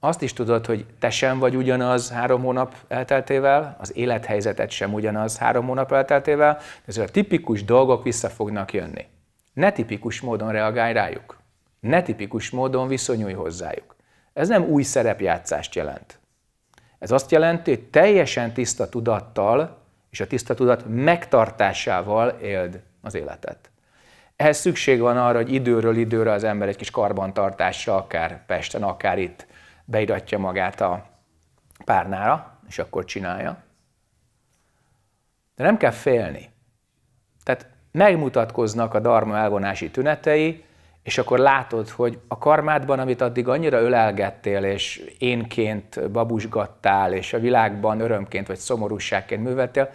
S1: azt is tudod, hogy te sem vagy ugyanaz három hónap elteltével, az élethelyzetet sem ugyanaz három hónap elteltével, ezért a tipikus dolgok vissza fognak jönni. Ne tipikus módon reagálj rájuk. Ne tipikus módon viszonyulj hozzájuk. Ez nem új szerepjátszást jelent. Ez azt jelenti, hogy teljesen tiszta tudattal és a tiszta tudat megtartásával éld az életet. Ehhez szükség van arra, hogy időről időre az ember egy kis karbantartásra, akár Pesten, akár itt beiratja magát a párnára, és akkor csinálja. De nem kell félni. Tehát megmutatkoznak a darma elvonási tünetei, és akkor látod, hogy a karmádban, amit addig annyira ölelgettél, és énként babusgattál, és a világban örömként vagy szomorúságként műveltél,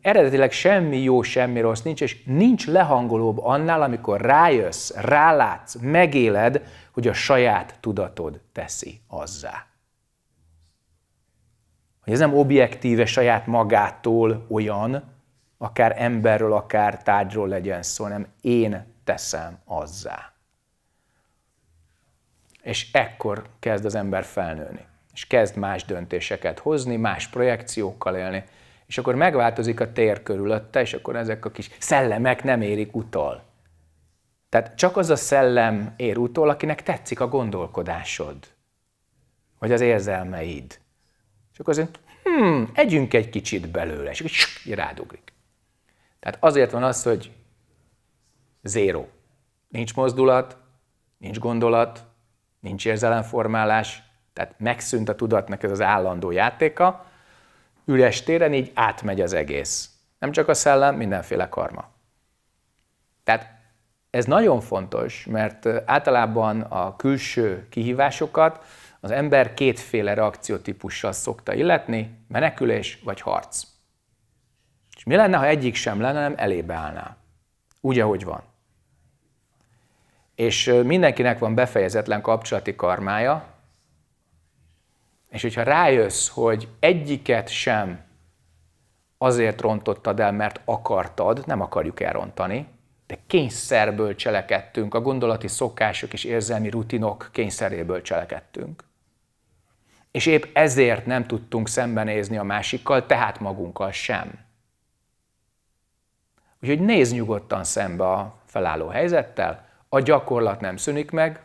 S1: eredetileg semmi jó, semmi rossz nincs, és nincs lehangolóbb annál, amikor rájössz, rálátsz, megéled, hogy a saját tudatod teszi azzá. Hogy ez nem objektíve saját magától olyan, akár emberről, akár tárgyról legyen szó, hanem én teszem azzá. És ekkor kezd az ember felnőni, és kezd más döntéseket hozni, más projekciókkal élni, és akkor megváltozik a tér körülötte, és akkor ezek a kis szellemek nem érik utal. Tehát csak az a szellem ér utól, akinek tetszik a gondolkodásod, vagy az érzelmeid. És akkor azért, hmm, együnk egy kicsit belőle, és akkor rádugrik. Tehát azért van az, hogy zéro. Nincs mozdulat, nincs gondolat, nincs érzelemformálás, tehát megszűnt a tudatnak ez az állandó játéka, üres téren így átmegy az egész. Nem csak a szellem, mindenféle karma. Tehát ez nagyon fontos, mert általában a külső kihívásokat az ember kétféle reakciótípussal szokta illetni, menekülés vagy harc. És mi lenne, ha egyik sem lenne, hanem elébe állná? Úgy, ahogy van. És mindenkinek van befejezetlen kapcsolati karmája, és hogyha rájössz, hogy egyiket sem azért rontottad el, mert akartad, nem akarjuk elrontani, de kényszerből cselekedtünk, a gondolati szokások és érzelmi rutinok kényszeréből cselekedtünk. És épp ezért nem tudtunk szembenézni a másikkal, tehát magunkkal sem. Úgyhogy nézz nyugodtan szembe a felálló helyzettel, a gyakorlat nem szűnik meg,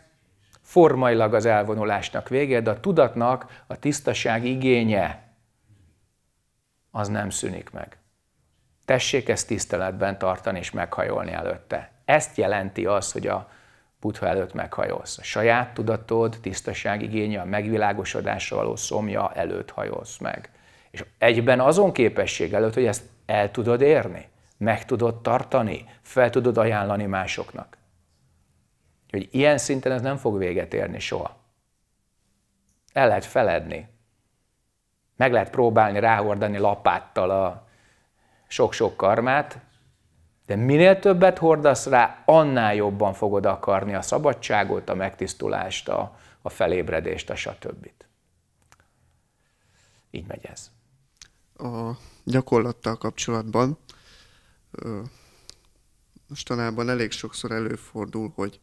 S1: formailag az elvonulásnak vége, de a tudatnak a tisztaság igénye az nem szűnik meg tessék ezt tiszteletben tartani és meghajolni előtte. Ezt jelenti az, hogy a buddha előtt meghajolsz. A saját tudatod, tisztaság igénye, a megvilágosodásra való szomja előtt hajolsz meg. És egyben azon képesség előtt, hogy ezt el tudod érni, meg tudod tartani, fel tudod ajánlani másoknak. Hogy ilyen szinten ez nem fog véget érni soha. El lehet feledni. Meg lehet próbálni ráhordani lapáttal a sok-sok karmát, de minél többet hordasz rá, annál jobban fogod akarni a szabadságot, a megtisztulást, a, a felébredést, a stb. Így megy ez.
S4: A gyakorlattal kapcsolatban mostanában elég sokszor előfordul, hogy,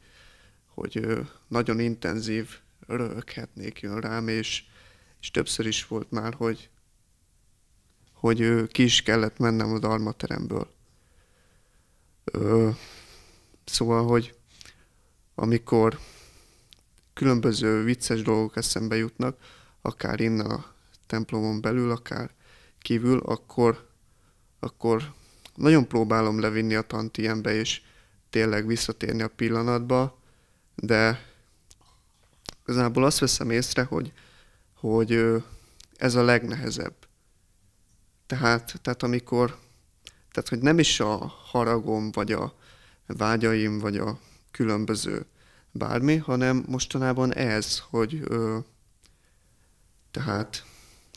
S4: hogy nagyon intenzív röhöghetnék jön rám, és, és többször is volt már, hogy hogy ki is kellett mennem a almateremből. szóval, hogy amikor különböző vicces dolgok eszembe jutnak, akár innen a templomon belül, akár kívül, akkor, akkor nagyon próbálom levinni a tant ilyenbe, és tényleg visszatérni a pillanatba, de igazából azt veszem észre, hogy, hogy ez a legnehezebb. Tehát, tehát amikor, tehát hogy nem is a haragom, vagy a vágyaim, vagy a különböző bármi, hanem mostanában ez, hogy
S1: ö, tehát,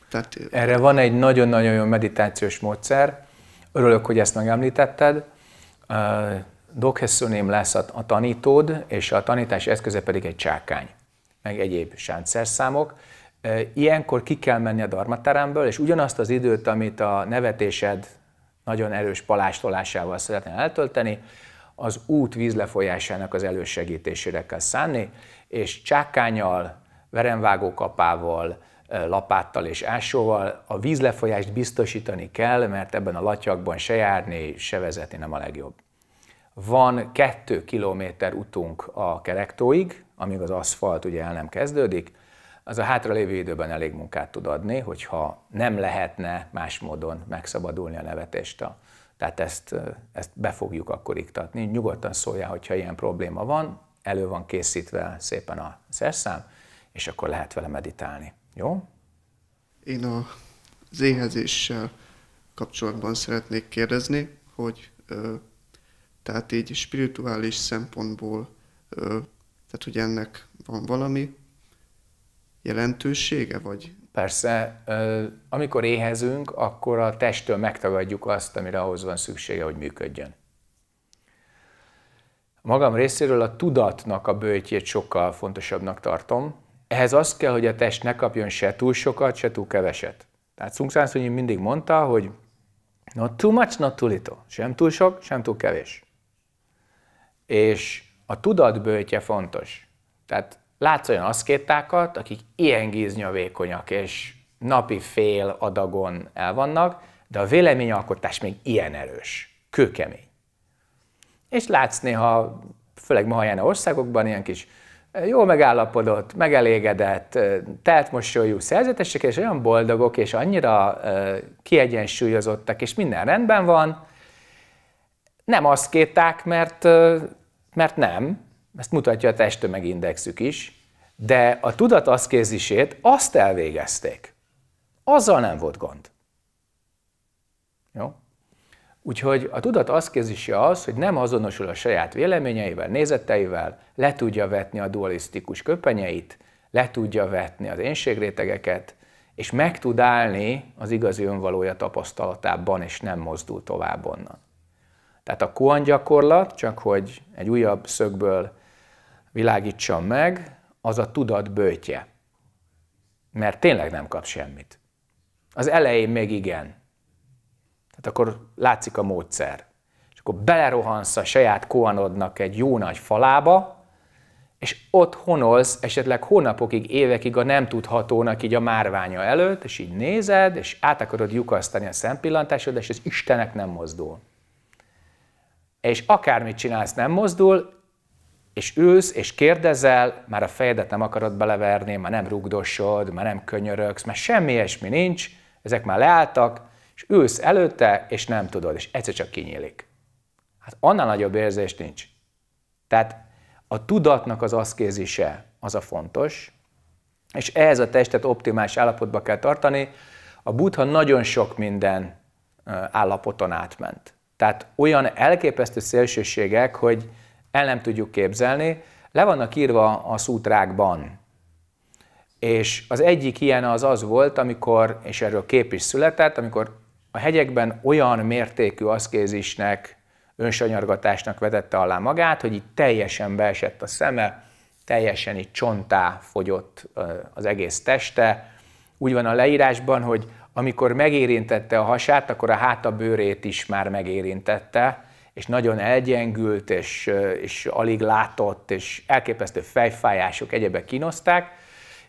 S1: tehát... Erre van egy nagyon-nagyon jó meditációs módszer, örülök, hogy ezt megemlítetted. Uh, Doc lesz a, a tanítód, és a tanítás eszköze pedig egy csákány, meg egyéb sáncszerszámok. számok Ilyenkor ki kell menni a darmateremből, és ugyanazt az időt, amit a nevetésed nagyon erős palástolásával szeretne eltölteni, az út vízlefolyásának az elősegítésére kell szánni, és csákányal, kapával, lapáttal és ásóval a vízlefolyást biztosítani kell, mert ebben a latyakban se járni, se vezetni nem a legjobb. Van kettő kilométer utunk a kerektóig, amíg az aszfalt ugye el nem kezdődik, az a hátralévő időben elég munkát tud adni, hogyha nem lehetne más módon megszabadulni a nevetéstől. Tehát ezt, ezt be fogjuk akkor iktatni. Nyugodtan szóljál, hogyha ilyen probléma van, elő van készítve szépen a szerszám, és akkor lehet vele meditálni.
S4: Jó? Én a, az éhezéssel kapcsolatban szeretnék kérdezni, hogy tehát így spirituális szempontból, tehát hogy ennek van valami jelentősége? Vagy?
S1: Persze, amikor éhezünk, akkor a testtől megtagadjuk azt, amire ahhoz van szüksége, hogy működjön. Magam részéről a tudatnak a bőtjét sokkal fontosabbnak tartom. Ehhez az kell, hogy a test ne kapjon se túl sokat, se túl keveset. Tehát Sung San mindig mondta, hogy not too much, not too little. Sem túl sok, sem túl kevés. És a tudat bőtje fontos. Tehát Látsz olyan aszkétákat, akik ilyen gíznyavékonyak és napi fél adagon el vannak, de a véleményalkotás még ilyen erős, kőkemény. És látsz néha, főleg Mahajana országokban ilyen kis eh, jól megállapodott, megelégedett, eh, telt mosolyú szerzetesek, és olyan boldogok, és annyira eh, kiegyensúlyozottak, és minden rendben van, nem azt kéták, mert, mert nem, ezt mutatja a testtömegindexük is, de a tudataszkézisét azt elvégezték. Azzal nem volt gond. Jó? Úgyhogy a tudat kézise az, hogy nem azonosul a saját véleményeivel, nézeteivel, le tudja vetni a dualisztikus köpenyeit, le tudja vetni az énségrétegeket, és meg tud állni az igazi önvalója tapasztalatában, és nem mozdul tovább onnan. Tehát a kuan gyakorlat, csak hogy egy újabb szögből világítsam meg, az a tudat bőtje. Mert tényleg nem kap semmit. Az elején még igen. Tehát akkor látszik a módszer. És akkor belerohansz a saját koanodnak egy jó nagy falába, és ott honolsz esetleg hónapokig, évekig a nem tudhatónak így a márványa előtt, és így nézed, és át akarod lyukasztani a szempillantásod, és az Istenek nem mozdul. És akármit csinálsz, nem mozdul, és ülsz, és kérdezel, már a fejedet nem akarod beleverni, már nem rugdosod, már nem könyörögsz, mert semmi ilyesmi nincs, ezek már leálltak, és ülsz előtte, és nem tudod, és egyszer csak kinyílik. Hát annál nagyobb érzés nincs. Tehát a tudatnak az aszkézise az a fontos, és ehhez a testet optimális állapotba kell tartani. A buddha nagyon sok minden állapoton átment. Tehát olyan elképesztő szélsőségek, hogy el nem tudjuk képzelni, le vannak írva a szútrákban. És az egyik ilyen az az volt, amikor, és erről kép is született, amikor a hegyekben olyan mértékű aszkézisnek, önsanyargatásnak vetette alá magát, hogy itt teljesen beesett a szeme, teljesen itt csontá fogyott az egész teste. Úgy van a leírásban, hogy amikor megérintette a hasát, akkor a háta bőrét is már megérintette, és nagyon elgyengült, és, és alig látott, és elképesztő fejfájások, egyebek kínozták,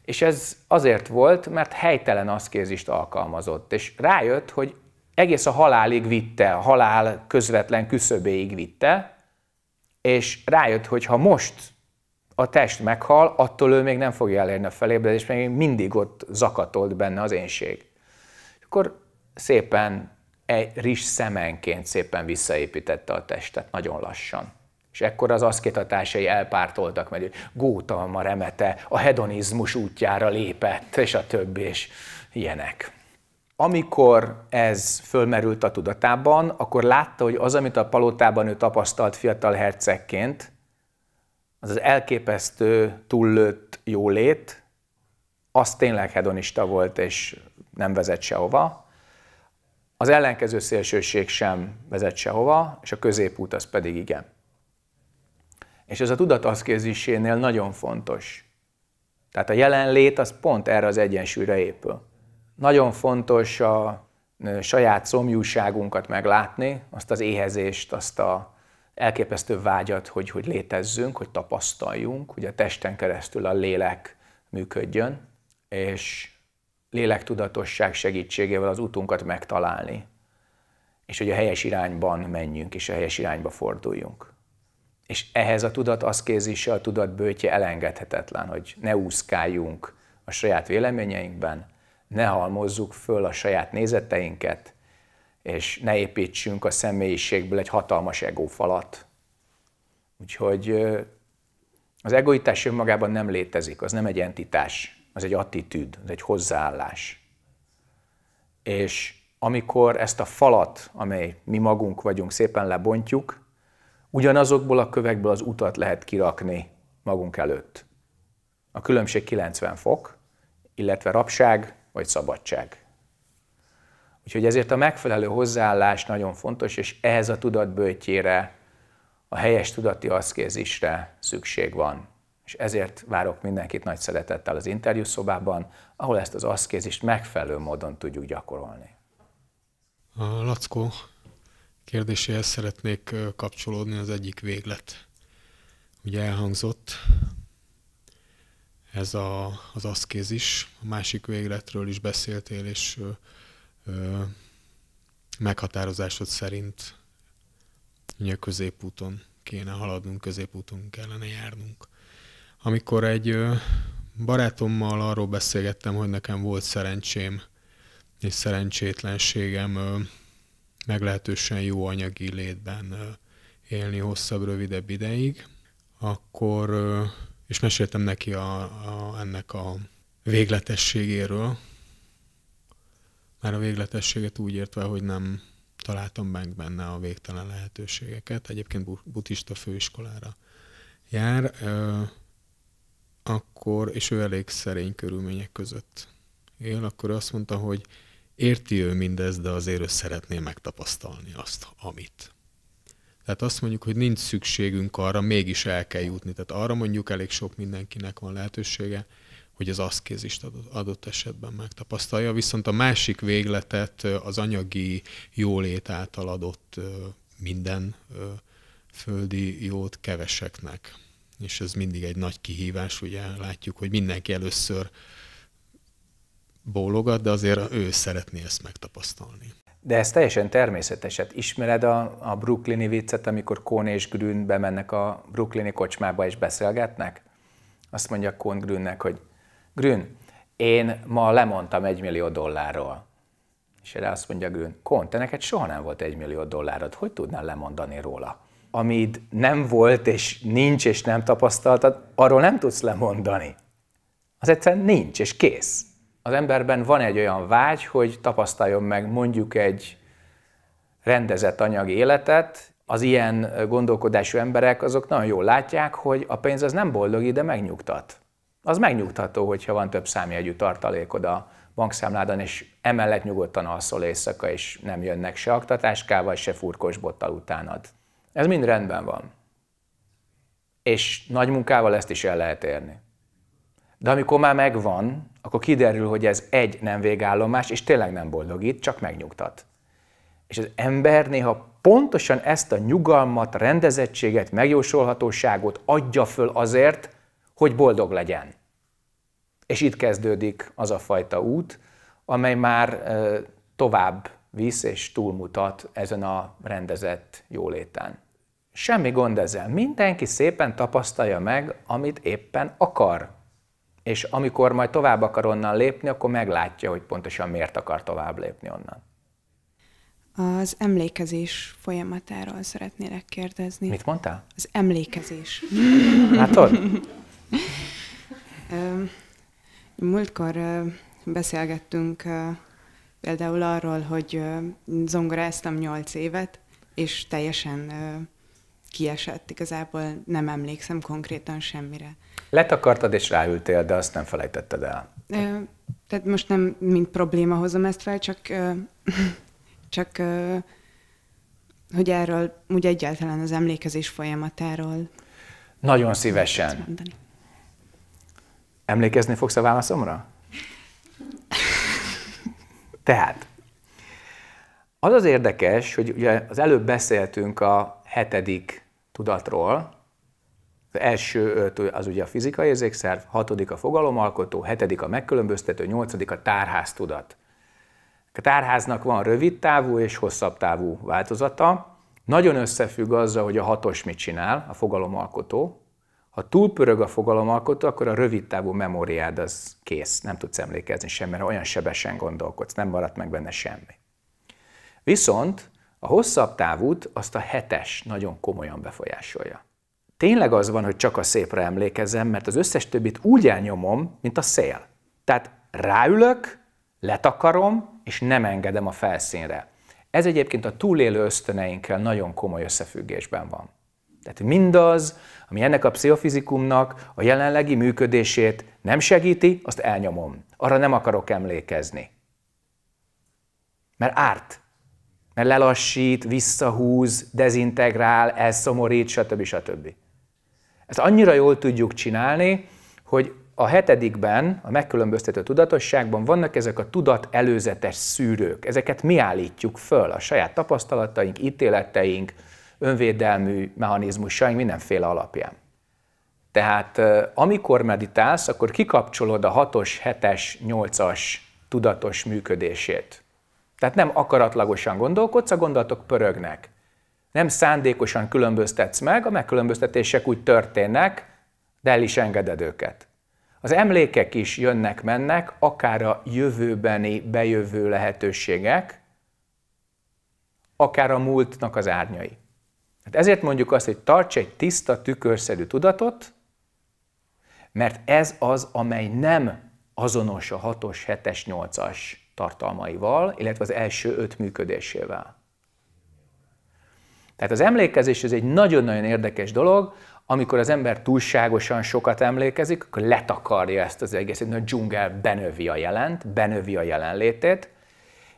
S1: és ez azért volt, mert helytelen aszkézist alkalmazott, és rájött, hogy egész a halálig vitte, a halál közvetlen küszöbéig vitte, és rájött, hogy ha most a test meghal, attól ő még nem fogja elérni a felébredést, még mindig ott zakatolt benne az énség. És akkor szépen egy rizs szemenként szépen visszaépítette a testet, nagyon lassan. És ekkor az aszkétatásai elpártoltak, mert gótalma remete, a hedonizmus útjára lépett, és a többi, és ilyenek. Amikor ez fölmerült a tudatában, akkor látta, hogy az, amit a palotában ő tapasztalt fiatal hercegként, az az elképesztő, túllőtt jólét, az tényleg hedonista volt, és nem vezet sehova, az ellenkező szélsőség sem vezet sehova, és a középút az pedig igen. És ez a tudataszkézisénél nagyon fontos. Tehát a jelenlét az pont erre az egyensúlyra épül. Nagyon fontos a saját szomjúságunkat meglátni, azt az éhezést, azt a elképesztő vágyat, hogy, hogy létezzünk, hogy tapasztaljunk, hogy a testen keresztül a lélek működjön, és lélektudatosság segítségével az útunkat megtalálni, és hogy a helyes irányban menjünk, és a helyes irányba forduljunk. És ehhez a tudat aszkézise, a tudat bőtje elengedhetetlen, hogy ne úszkáljunk a saját véleményeinkben, ne halmozzuk föl a saját nézeteinket, és ne építsünk a személyiségből egy hatalmas egófalat. Úgyhogy az egoitás önmagában nem létezik, az nem egy entitás az egy attitűd, az egy hozzáállás. És amikor ezt a falat, amely mi magunk vagyunk, szépen lebontjuk, ugyanazokból a kövekből az utat lehet kirakni magunk előtt. A különbség 90 fok, illetve rabság vagy szabadság. Úgyhogy ezért a megfelelő hozzáállás nagyon fontos, és ehhez a tudatbőtjére, a helyes tudati aszkézisre szükség van és ezért várok mindenkit nagy szeretettel az interjúszobában, ahol ezt az aszkézist megfelelő módon tudjuk gyakorolni.
S5: A Lackó kérdéséhez szeretnék kapcsolódni az egyik véglet. Ugye elhangzott ez a, az aszkézis, a másik végletről is beszéltél, és ö, meghatározásod szerint ugye középúton kéne haladnunk, középúton kellene járnunk amikor egy barátommal arról beszélgettem, hogy nekem volt szerencsém és szerencsétlenségem meglehetősen jó anyagi létben élni hosszabb, rövidebb ideig, akkor, és meséltem neki a, a, ennek a végletességéről, már a végletességet úgy értve, hogy nem találtam meg benne a végtelen lehetőségeket. Egyébként buddhista főiskolára jár, akkor, és ő elég szerény körülmények között él, akkor azt mondta, hogy érti ő mindezt, de azért ő szeretné megtapasztalni azt, amit. Tehát azt mondjuk, hogy nincs szükségünk arra, mégis el kell jutni. Tehát arra mondjuk elég sok mindenkinek van lehetősége, hogy az aszkézist adott esetben megtapasztalja, viszont a másik végletet az anyagi jólét által adott minden földi jót keveseknek és ez mindig egy nagy kihívás, ugye látjuk, hogy mindenki először bólogat, de azért ő szeretné ezt megtapasztalni.
S1: De ez teljesen természetes. Hát ismered a, a brooklyni viccet, amikor Kohn és Grün bemennek a brooklyni kocsmába és beszélgetnek? Azt mondja Kohn Grünnek, hogy Grün, én ma lemondtam egy millió dollárról. És erre azt mondja Grün, Kohn, te neked soha nem volt egy millió dollárod, hogy tudnál lemondani róla? amit nem volt, és nincs, és nem tapasztaltad, arról nem tudsz lemondani. Az egyszerűen nincs, és kész. Az emberben van egy olyan vágy, hogy tapasztaljon meg mondjuk egy rendezett anyagi életet, az ilyen gondolkodású emberek azok nagyon jól látják, hogy a pénz az nem boldog, de megnyugtat. Az megnyugtató, hogyha van több számjegyű tartalékod a bankszámládon, és emellett nyugodtan alszol éjszaka, és nem jönnek se aktatáskával, se furkos bottal utánad. Ez mind rendben van. És nagy munkával ezt is el lehet érni. De amikor már megvan, akkor kiderül, hogy ez egy nem végállomás, és tényleg nem boldogít, csak megnyugtat. És az ember néha pontosan ezt a nyugalmat, rendezettséget, megjósolhatóságot adja föl azért, hogy boldog legyen. És itt kezdődik az a fajta út, amely már tovább visz és túlmutat ezen a rendezett jólétán. Semmi gond ezzel. Mindenki szépen tapasztalja meg, amit éppen akar. És amikor majd tovább akar onnan lépni, akkor meglátja, hogy pontosan miért akar tovább lépni onnan.
S3: Az emlékezés folyamatáról szeretnélek kérdezni. Mit mondtál? Az emlékezés. Látod? Múltkor beszélgettünk például arról, hogy zongoráztam nyolc évet, és teljesen kiesett, igazából nem emlékszem konkrétan semmire.
S1: Letakartad és ráültél, de azt nem felejtetted el.
S3: Ö, tehát most nem mint probléma hozom ezt fel, csak, ö, csak ö, hogy erről, úgy egyáltalán az emlékezés folyamatáról.
S1: Nagyon szívesen. Emlékezni fogsz a válaszomra? Tehát, az az érdekes, hogy ugye az előbb beszéltünk a hetedik tudatról, az első öt az ugye a fizikai érzékszerv, hatodik a fogalomalkotó, hetedik a megkülönböztető, nyolcadik a tárház tudat. A tárháznak van rövid távú és hosszabb távú változata. Nagyon összefügg azzal, hogy a hatos mit csinál, a fogalomalkotó. Ha túlpörög a fogalomalkotó, akkor a rövid távú memóriád az kész, nem tudsz emlékezni semmire, mert olyan sebesen gondolkodsz, nem maradt meg benne semmi. Viszont a hosszabb távút azt a hetes nagyon komolyan befolyásolja. Tényleg az van, hogy csak a szépre emlékezem, mert az összes többit úgy elnyomom, mint a szél. Tehát ráülök, letakarom, és nem engedem a felszínre. Ez egyébként a túlélő ösztöneinkkel nagyon komoly összefüggésben van. Tehát mindaz, ami ennek a pszichofizikumnak a jelenlegi működését nem segíti, azt elnyomom. Arra nem akarok emlékezni. Mert árt, mert lelassít, visszahúz, dezintegrál, elszomorít, stb. stb. Ezt annyira jól tudjuk csinálni, hogy a hetedikben, a megkülönböztető tudatosságban vannak ezek a tudat előzetes szűrők. Ezeket mi állítjuk föl, a saját tapasztalataink, ítéleteink, önvédelmű mechanizmusaink, mindenféle alapján. Tehát amikor meditálsz, akkor kikapcsolod a 6-os, 7-es, 8-as tudatos működését. Tehát nem akaratlagosan gondolkodsz, a gondolatok pörögnek. Nem szándékosan különböztetsz meg, a megkülönböztetések úgy történnek, de el is engeded őket. Az emlékek is jönnek, mennek, akár a jövőbeni bejövő lehetőségek, akár a múltnak az árnyai. Hát ezért mondjuk azt, hogy tarts egy tiszta, tükörszerű tudatot, mert ez az, amely nem azonos a 6-os, 7-es, 8-as tartalmaival, illetve az első öt működésével. Tehát az emlékezés ez egy nagyon-nagyon érdekes dolog, amikor az ember túlságosan sokat emlékezik, akkor letakarja ezt az egészet, a dzsungel benövi a jelent, benövi a jelenlétét,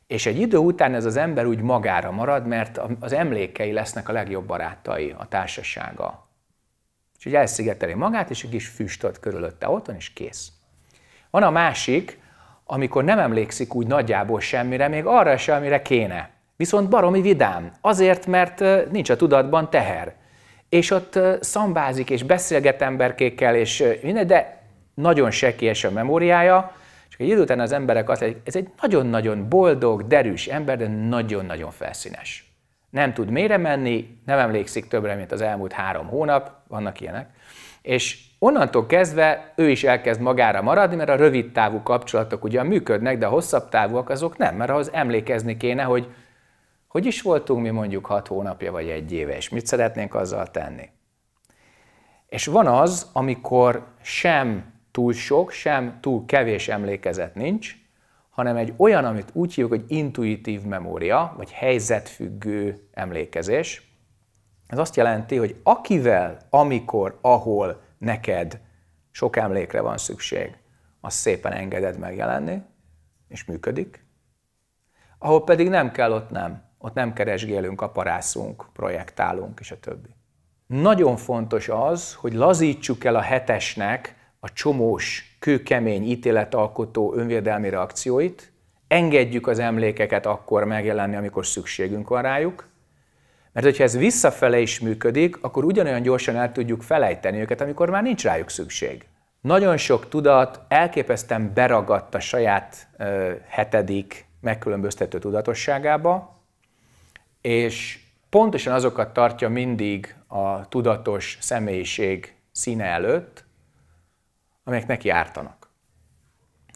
S1: és egy idő után ez az ember úgy magára marad, mert az emlékei lesznek a legjobb barátai, a társasága. És így elszigeteli magát, és egy kis füstöt körülötte otthon, és kész. Van a másik, amikor nem emlékszik úgy nagyjából semmire, még arra sem, amire kéne. Viszont baromi vidám, azért, mert nincs a tudatban teher. És ott szambázik, és beszélget emberkékkel, és minden, de nagyon sekélyes a memóriája, csak egy idő után az emberek azt mondják, ez egy nagyon-nagyon boldog, derűs ember, de nagyon-nagyon felszínes. Nem tud mélyre menni, nem emlékszik többre, mint az elmúlt három hónap, vannak ilyenek, és Onnantól kezdve ő is elkezd magára maradni, mert a rövid távú kapcsolatok ugyan működnek, de a hosszabb távúak azok nem, mert ahhoz emlékezni kéne, hogy hogy is voltunk mi mondjuk hat hónapja vagy egy éve, és mit szeretnénk azzal tenni. És van az, amikor sem túl sok, sem túl kevés emlékezet nincs, hanem egy olyan, amit úgy hívjuk, hogy intuitív memória, vagy helyzetfüggő emlékezés. Ez azt jelenti, hogy akivel, amikor, ahol, neked sok emlékre van szükség, az szépen engeded megjelenni, és működik. Ahol pedig nem kell, ott nem. Ott nem keresgélünk, aparászunk, projektálunk, és a többi. Nagyon fontos az, hogy lazítsuk el a hetesnek a csomós, kőkemény, ítéletalkotó önvédelmi reakcióit, engedjük az emlékeket akkor megjelenni, amikor szükségünk van rájuk, mert hogyha ez visszafele is működik, akkor ugyanolyan gyorsan el tudjuk felejteni őket, amikor már nincs rájuk szükség. Nagyon sok tudat elképesztően beragadt a saját ö, hetedik megkülönböztető tudatosságába, és pontosan azokat tartja mindig a tudatos személyiség színe előtt, amelyek neki ártanak.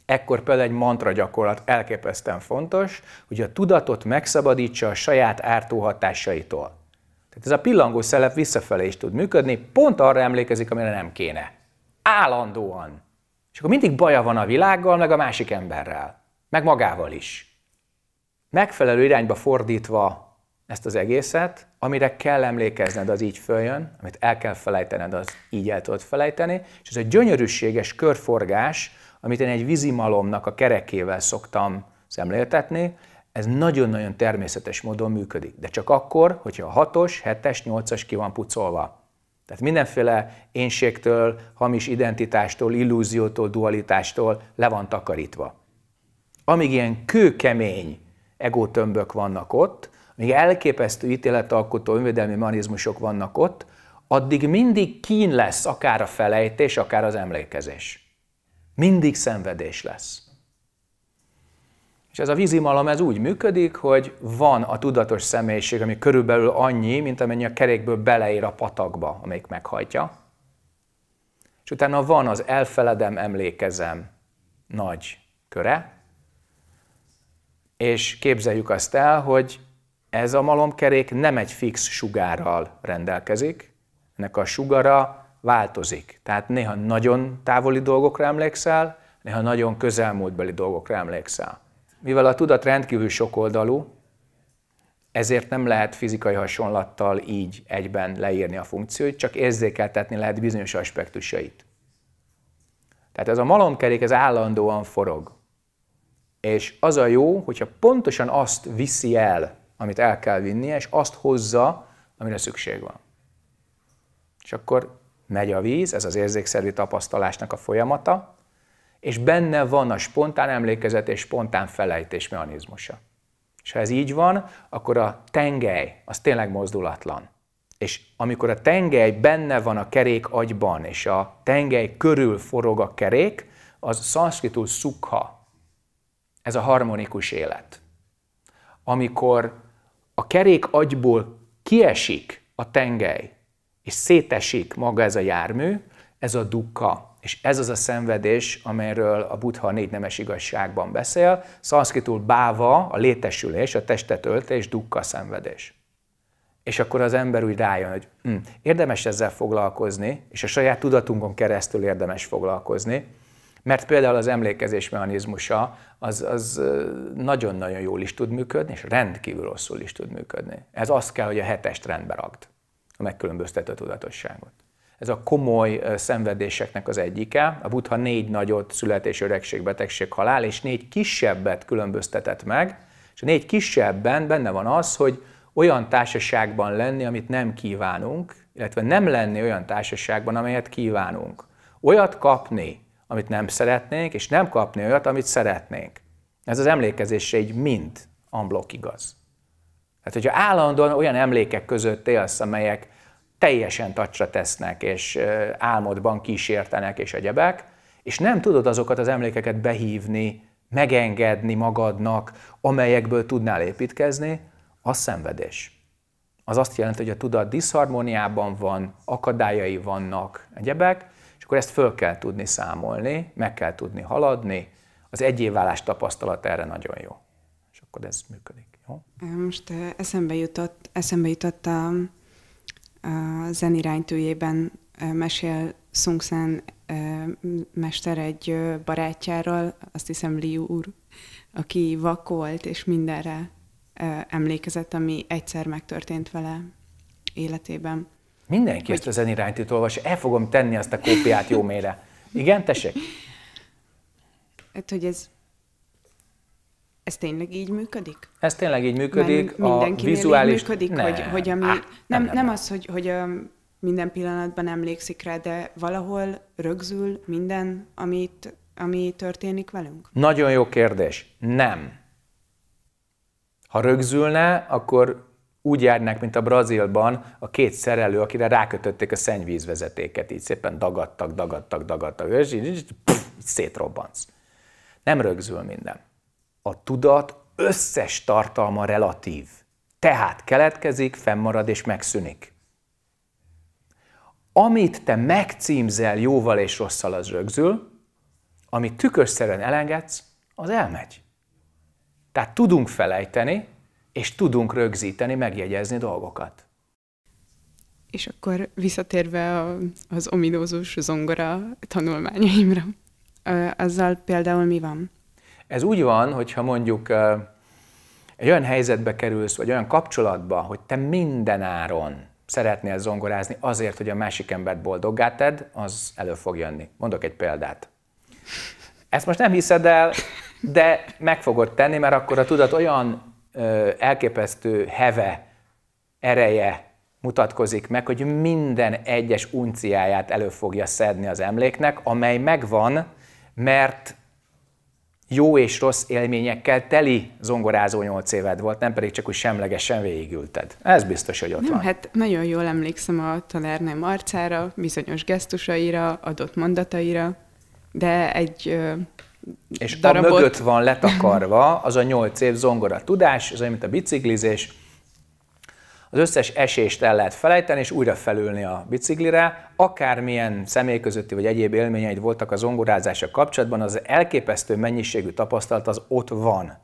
S1: Ekkor például egy mantra gyakorlat elképesztően fontos, hogy a tudatot megszabadítsa a saját ártó hatásaitól. Tehát ez a pillangó szelep visszafelé is tud működni, pont arra emlékezik, amire nem kéne. Állandóan. És akkor mindig baja van a világgal, meg a másik emberrel, meg magával is. Megfelelő irányba fordítva ezt az egészet, amire kell emlékezned, az így följön, amit el kell felejtened, az így el tudod felejteni, és ez a gyönyörűséges körforgás, amit én egy vízimalomnak a kerekével szoktam szemléltetni, ez nagyon-nagyon természetes módon működik, de csak akkor, hogyha a 6-os, 7-es, 8-as ki van pucolva. Tehát mindenféle énségtől, hamis identitástól, illúziótól, dualitástól le van takarítva. Amíg ilyen kőkemény egótömbök vannak ott, amíg elképesztő ítéletalkotó önvédelmi mechanizmusok vannak ott, addig mindig kín lesz akár a felejtés, akár az emlékezés. Mindig szenvedés lesz. És ez a vízimalom ez úgy működik, hogy van a tudatos személyiség, ami körülbelül annyi, mint amennyi a kerékből beleér a patakba, amelyik meghajtja. És utána van az elfeledem, emlékezem nagy köre, és képzeljük azt el, hogy ez a malomkerék nem egy fix sugárral rendelkezik, ennek a sugara változik. Tehát néha nagyon távoli dolgokra emlékszel, néha nagyon közelmúltbeli dolgokra emlékszel. Mivel a tudat rendkívül sokoldalú, ezért nem lehet fizikai hasonlattal így egyben leírni a funkcióit, csak érzékeltetni lehet bizonyos aspektusait. Tehát ez a malomkerék, ez állandóan forog. És az a jó, hogyha pontosan azt viszi el, amit el kell vinnie, és azt hozza, amire szükség van. És akkor megy a víz, ez az érzékszervi tapasztalásnak a folyamata, és benne van a spontán emlékezet és spontán felejtés mechanizmusa. És ha ez így van, akkor a tengely az tényleg mozdulatlan. És amikor a tengely benne van a kerék agyban, és a tengely körül forog a kerék, az szanszkritul szukha. Ez a harmonikus élet. Amikor a kerék agyból kiesik a tengely, és szétesik maga ez a jármű, ez a dukka. És ez az a szenvedés, amelyről a Buddha négy nemes igazságban beszél, szanszkitul báva, a létesülés, a testet öltés, dukka szenvedés. És akkor az ember úgy rájön, hogy hm, érdemes ezzel foglalkozni, és a saját tudatunkon keresztül érdemes foglalkozni, mert például az emlékezés mechanizmusa az, az nagyon-nagyon jól is tud működni, és rendkívül rosszul is tud működni. Ez az kell, hogy a hetest rendbe rakd megkülönböztető tudatosságot. Ez a komoly szenvedéseknek az egyike. A buddha négy nagyot születés, öregség, betegség, halál, és négy kisebbet különböztetett meg, és a négy kisebben benne van az, hogy olyan társaságban lenni, amit nem kívánunk, illetve nem lenni olyan társaságban, amelyet kívánunk. Olyat kapni, amit nem szeretnénk, és nem kapni olyat, amit szeretnénk. Ez az emlékezésre egy mind unblock igaz. Tehát, hogyha állandóan olyan emlékek között élsz, amelyek teljesen tacsra tesznek, és álmodban kísértenek, és egyebek, és nem tudod azokat az emlékeket behívni, megengedni magadnak, amelyekből tudnál építkezni, az szenvedés. Az azt jelenti, hogy a tudat diszharmóniában van, akadályai vannak, egyebek, és akkor ezt föl kell tudni számolni, meg kell tudni haladni. Az egyévválás tapasztalat erre nagyon jó. És akkor ez működik.
S3: Jó? Most eszembe jutott, eszembe jutott a, zeniránytőjében mesél Szungszán mester egy barátjáról, azt hiszem Liu úr, aki vakolt, és mindenre emlékezett, ami egyszer megtörtént vele életében.
S1: Mindenki Hogy... ezt a zeniránytűt olvas, el fogom tenni azt a kópiát jó mélyre. Igen, tessék?
S3: Hát, hogy ez ez tényleg így működik?
S1: Ez tényleg így működik. Már a vizuális... így működik, nem. Hogy, hogy ami... Á, nem,
S3: nem, nem, nem az, hogy, hogy um, minden pillanatban emlékszik rá, de valahol rögzül minden, amit, ami történik velünk?
S1: Nagyon jó kérdés. Nem. Ha rögzülne, akkor úgy járnák, mint a Brazilban a két szerelő, akire rákötötték a szennyvízvezetéket, így szépen dagadtak, dagadtak, dagadtak, és így, így, így, így szétrobbansz. Nem rögzül minden a tudat összes tartalma relatív. Tehát keletkezik, fennmarad és megszűnik. Amit te megcímzel jóval és rosszal, az rögzül, amit tükörszerűen elengedsz, az elmegy. Tehát tudunk felejteni, és tudunk rögzíteni, megjegyezni dolgokat.
S3: És akkor visszatérve az ominózus
S1: zongora tanulmányaimra,
S3: azzal például mi van?
S1: Ez úgy van, hogyha mondjuk egy olyan helyzetbe kerülsz, vagy olyan kapcsolatba, hogy te minden áron szeretnél zongorázni azért, hogy a másik embert boldoggá tedd, az elő fog jönni. Mondok egy példát. Ezt most nem hiszed el, de meg fogod tenni, mert akkor a tudat olyan ö, elképesztő heve, ereje mutatkozik meg, hogy minden egyes unciáját elő fogja szedni az emléknek, amely megvan, mert jó és rossz élményekkel teli zongorázó nyolc éved volt, nem pedig csak úgy semlegesen végigülted. Ez biztos, hogy ott nem, van.
S3: hát nagyon jól emlékszem a tanárnőm arcára, bizonyos gesztusaira, adott mondataira, de egy
S1: és darabot... a mögött van letakarva az a nyolc év zongora tudás, az olyan, mint a biciklizés, az összes esést el lehet felejteni, és újra felülni a biciklire. Akármilyen közötti vagy egyéb élményeid voltak a zongorázása kapcsolatban, az elképesztő mennyiségű tapasztalat az ott van.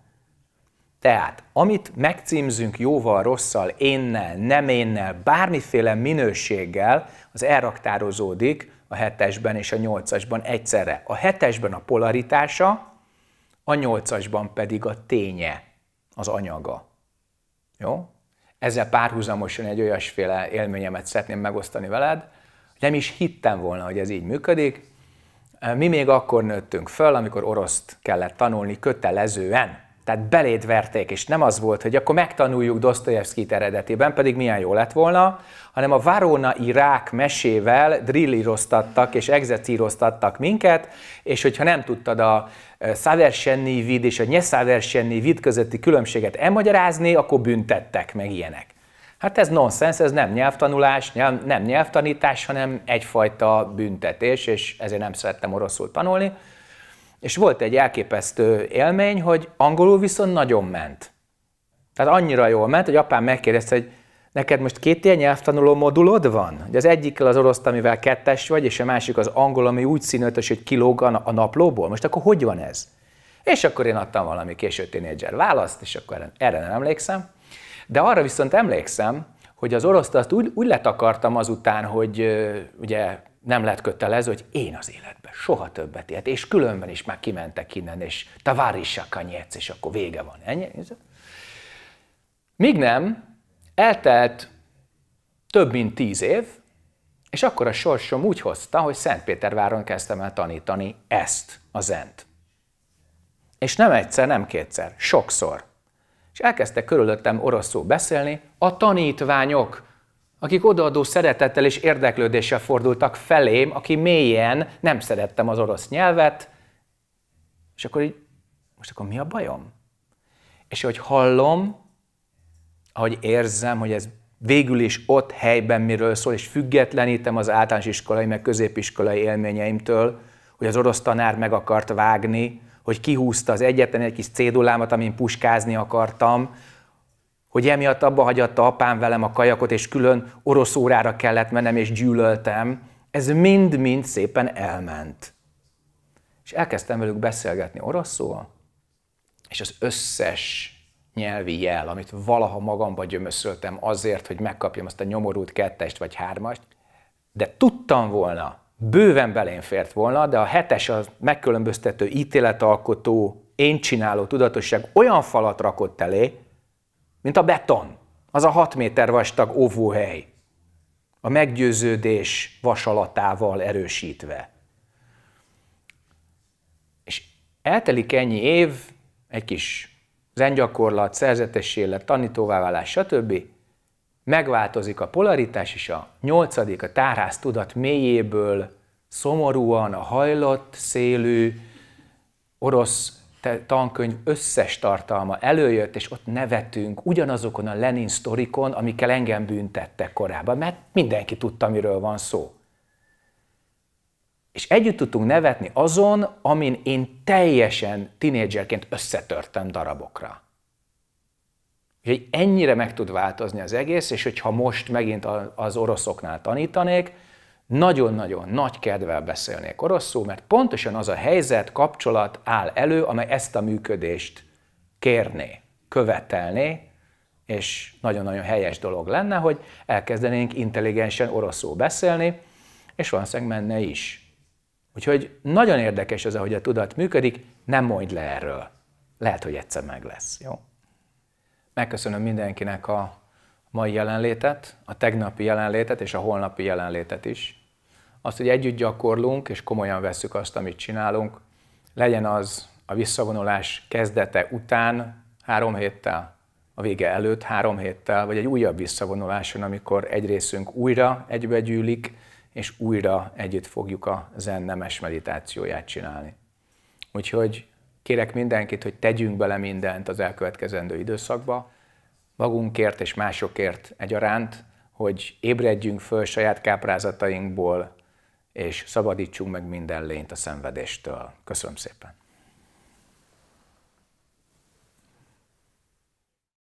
S1: Tehát, amit megcímzünk jóval rosszal, énnel, nem énnel, bármiféle minőséggel, az elraktározódik a hetesben és a nyolcasban egyszerre. A hetesben a polaritása, a nyolcasban pedig a ténye, az anyaga. Jó? ezzel párhuzamosan egy olyasféle élményemet szeretném megosztani veled, hogy nem is hittem volna, hogy ez így működik. Mi még akkor nőttünk föl, amikor oroszt kellett tanulni kötelezően. Tehát beléd verték, és nem az volt, hogy akkor megtanuljuk Dostoyevskit eredetében, pedig milyen jó lett volna, hanem a Varona Irák mesével drillíroztattak és egzecíroztattak minket, és hogyha nem tudtad a Saversenni vid és a Nyesaversenni vid közötti különbséget elmagyarázni, akkor büntettek meg ilyenek. Hát ez nonsens, ez nem nyelvtanulás, nem, nem nyelvtanítás, hanem egyfajta büntetés, és ezért nem szerettem oroszul tanulni. És volt egy elképesztő élmény, hogy angolul viszont nagyon ment. Tehát annyira jól ment, hogy apám megkérdezte, hogy neked most két ilyen nyelvtanuló modulod van? Ugye az egyikkel az orosz, amivel kettes vagy, és a másik az angol, ami úgy színöltös, hogy kilóg a naplóból. Most akkor hogy van ez? És akkor én adtam valami késő tínédzser választ, és akkor erre, erre nem emlékszem. De arra viszont emlékszem, hogy az oroszt azt úgy, úgy letakartam azután, hogy ugye nem lett kötelező, hogy én az életben soha többet élt, és különben is már kimentek innen, és a kanyec, és akkor vége van. Ennyi? Míg nem, eltelt több mint tíz év, és akkor a sorsom úgy hozta, hogy Szentpéterváron kezdtem el tanítani ezt, a zent. És nem egyszer, nem kétszer, sokszor. És elkezdtek körülöttem oroszul beszélni a tanítványok, akik odaadó szeretettel és érdeklődéssel fordultak felém, aki mélyen nem szerettem az orosz nyelvet, és akkor így, most akkor mi a bajom? És hogy hallom, ahogy érzem, hogy ez végül is ott helyben miről szól, és függetlenítem az általános iskolai, meg középiskolai élményeimtől, hogy az orosz tanár meg akart vágni, hogy kihúzta az egyetlen egy kis cédulámat, amin puskázni akartam, hogy emiatt abba hagyatta apám velem a kajakot, és külön orosz órára kellett mennem, és gyűlöltem, ez mind-mind szépen elment. És elkezdtem velük beszélgetni oroszul, és az összes nyelvi jel, amit valaha magamba gyömöszöltem azért, hogy megkapjam azt a nyomorult kettest vagy hármast, de tudtam volna, bőven belén fért volna, de a hetes a megkülönböztető ítéletalkotó, én csináló tudatosság olyan falat rakott elé, mint a beton, az a hat méter vastag óvóhely, a meggyőződés vasalatával erősítve. És eltelik ennyi év, egy kis zengyakorlat, szerzetes élet, tanítóvávállás, stb. Megváltozik a polaritás, és a nyolcadik, a tárház tudat mélyéből szomorúan a hajlott szélű orosz tankönyv összes tartalma előjött, és ott nevetünk ugyanazokon a Lenin sztorikon, amikkel engem büntettek korábban, mert mindenki tudta, miről van szó. És együtt tudtunk nevetni azon, amin én teljesen tinédzserként összetörtem darabokra. Úgyhogy ennyire meg tud változni az egész, és hogyha most megint az oroszoknál tanítanék, nagyon-nagyon nagy kedvel beszélnék oroszul, mert pontosan az a helyzet, kapcsolat áll elő, amely ezt a működést kérné, követelné, és nagyon-nagyon helyes dolog lenne, hogy elkezdenénk intelligensen oroszul beszélni, és valószínűleg menne is. Úgyhogy nagyon érdekes az, ahogy a tudat működik, nem mondj le erről. Lehet, hogy egyszer meg lesz, jó? Megköszönöm mindenkinek a mai jelenlétet, a tegnapi jelenlétet és a holnapi jelenlétet is azt, hogy együtt gyakorlunk, és komolyan vesszük azt, amit csinálunk, legyen az a visszavonulás kezdete után három héttel, a vége előtt három héttel, vagy egy újabb visszavonuláson, amikor egy részünk újra gyűlik, és újra együtt fogjuk a zen nemes meditációját csinálni. Úgyhogy kérek mindenkit, hogy tegyünk bele mindent az elkövetkezendő időszakba, magunkért és másokért egyaránt, hogy ébredjünk föl saját káprázatainkból, és szabadítsunk meg minden lényt a szenvedéstől. Köszönöm szépen!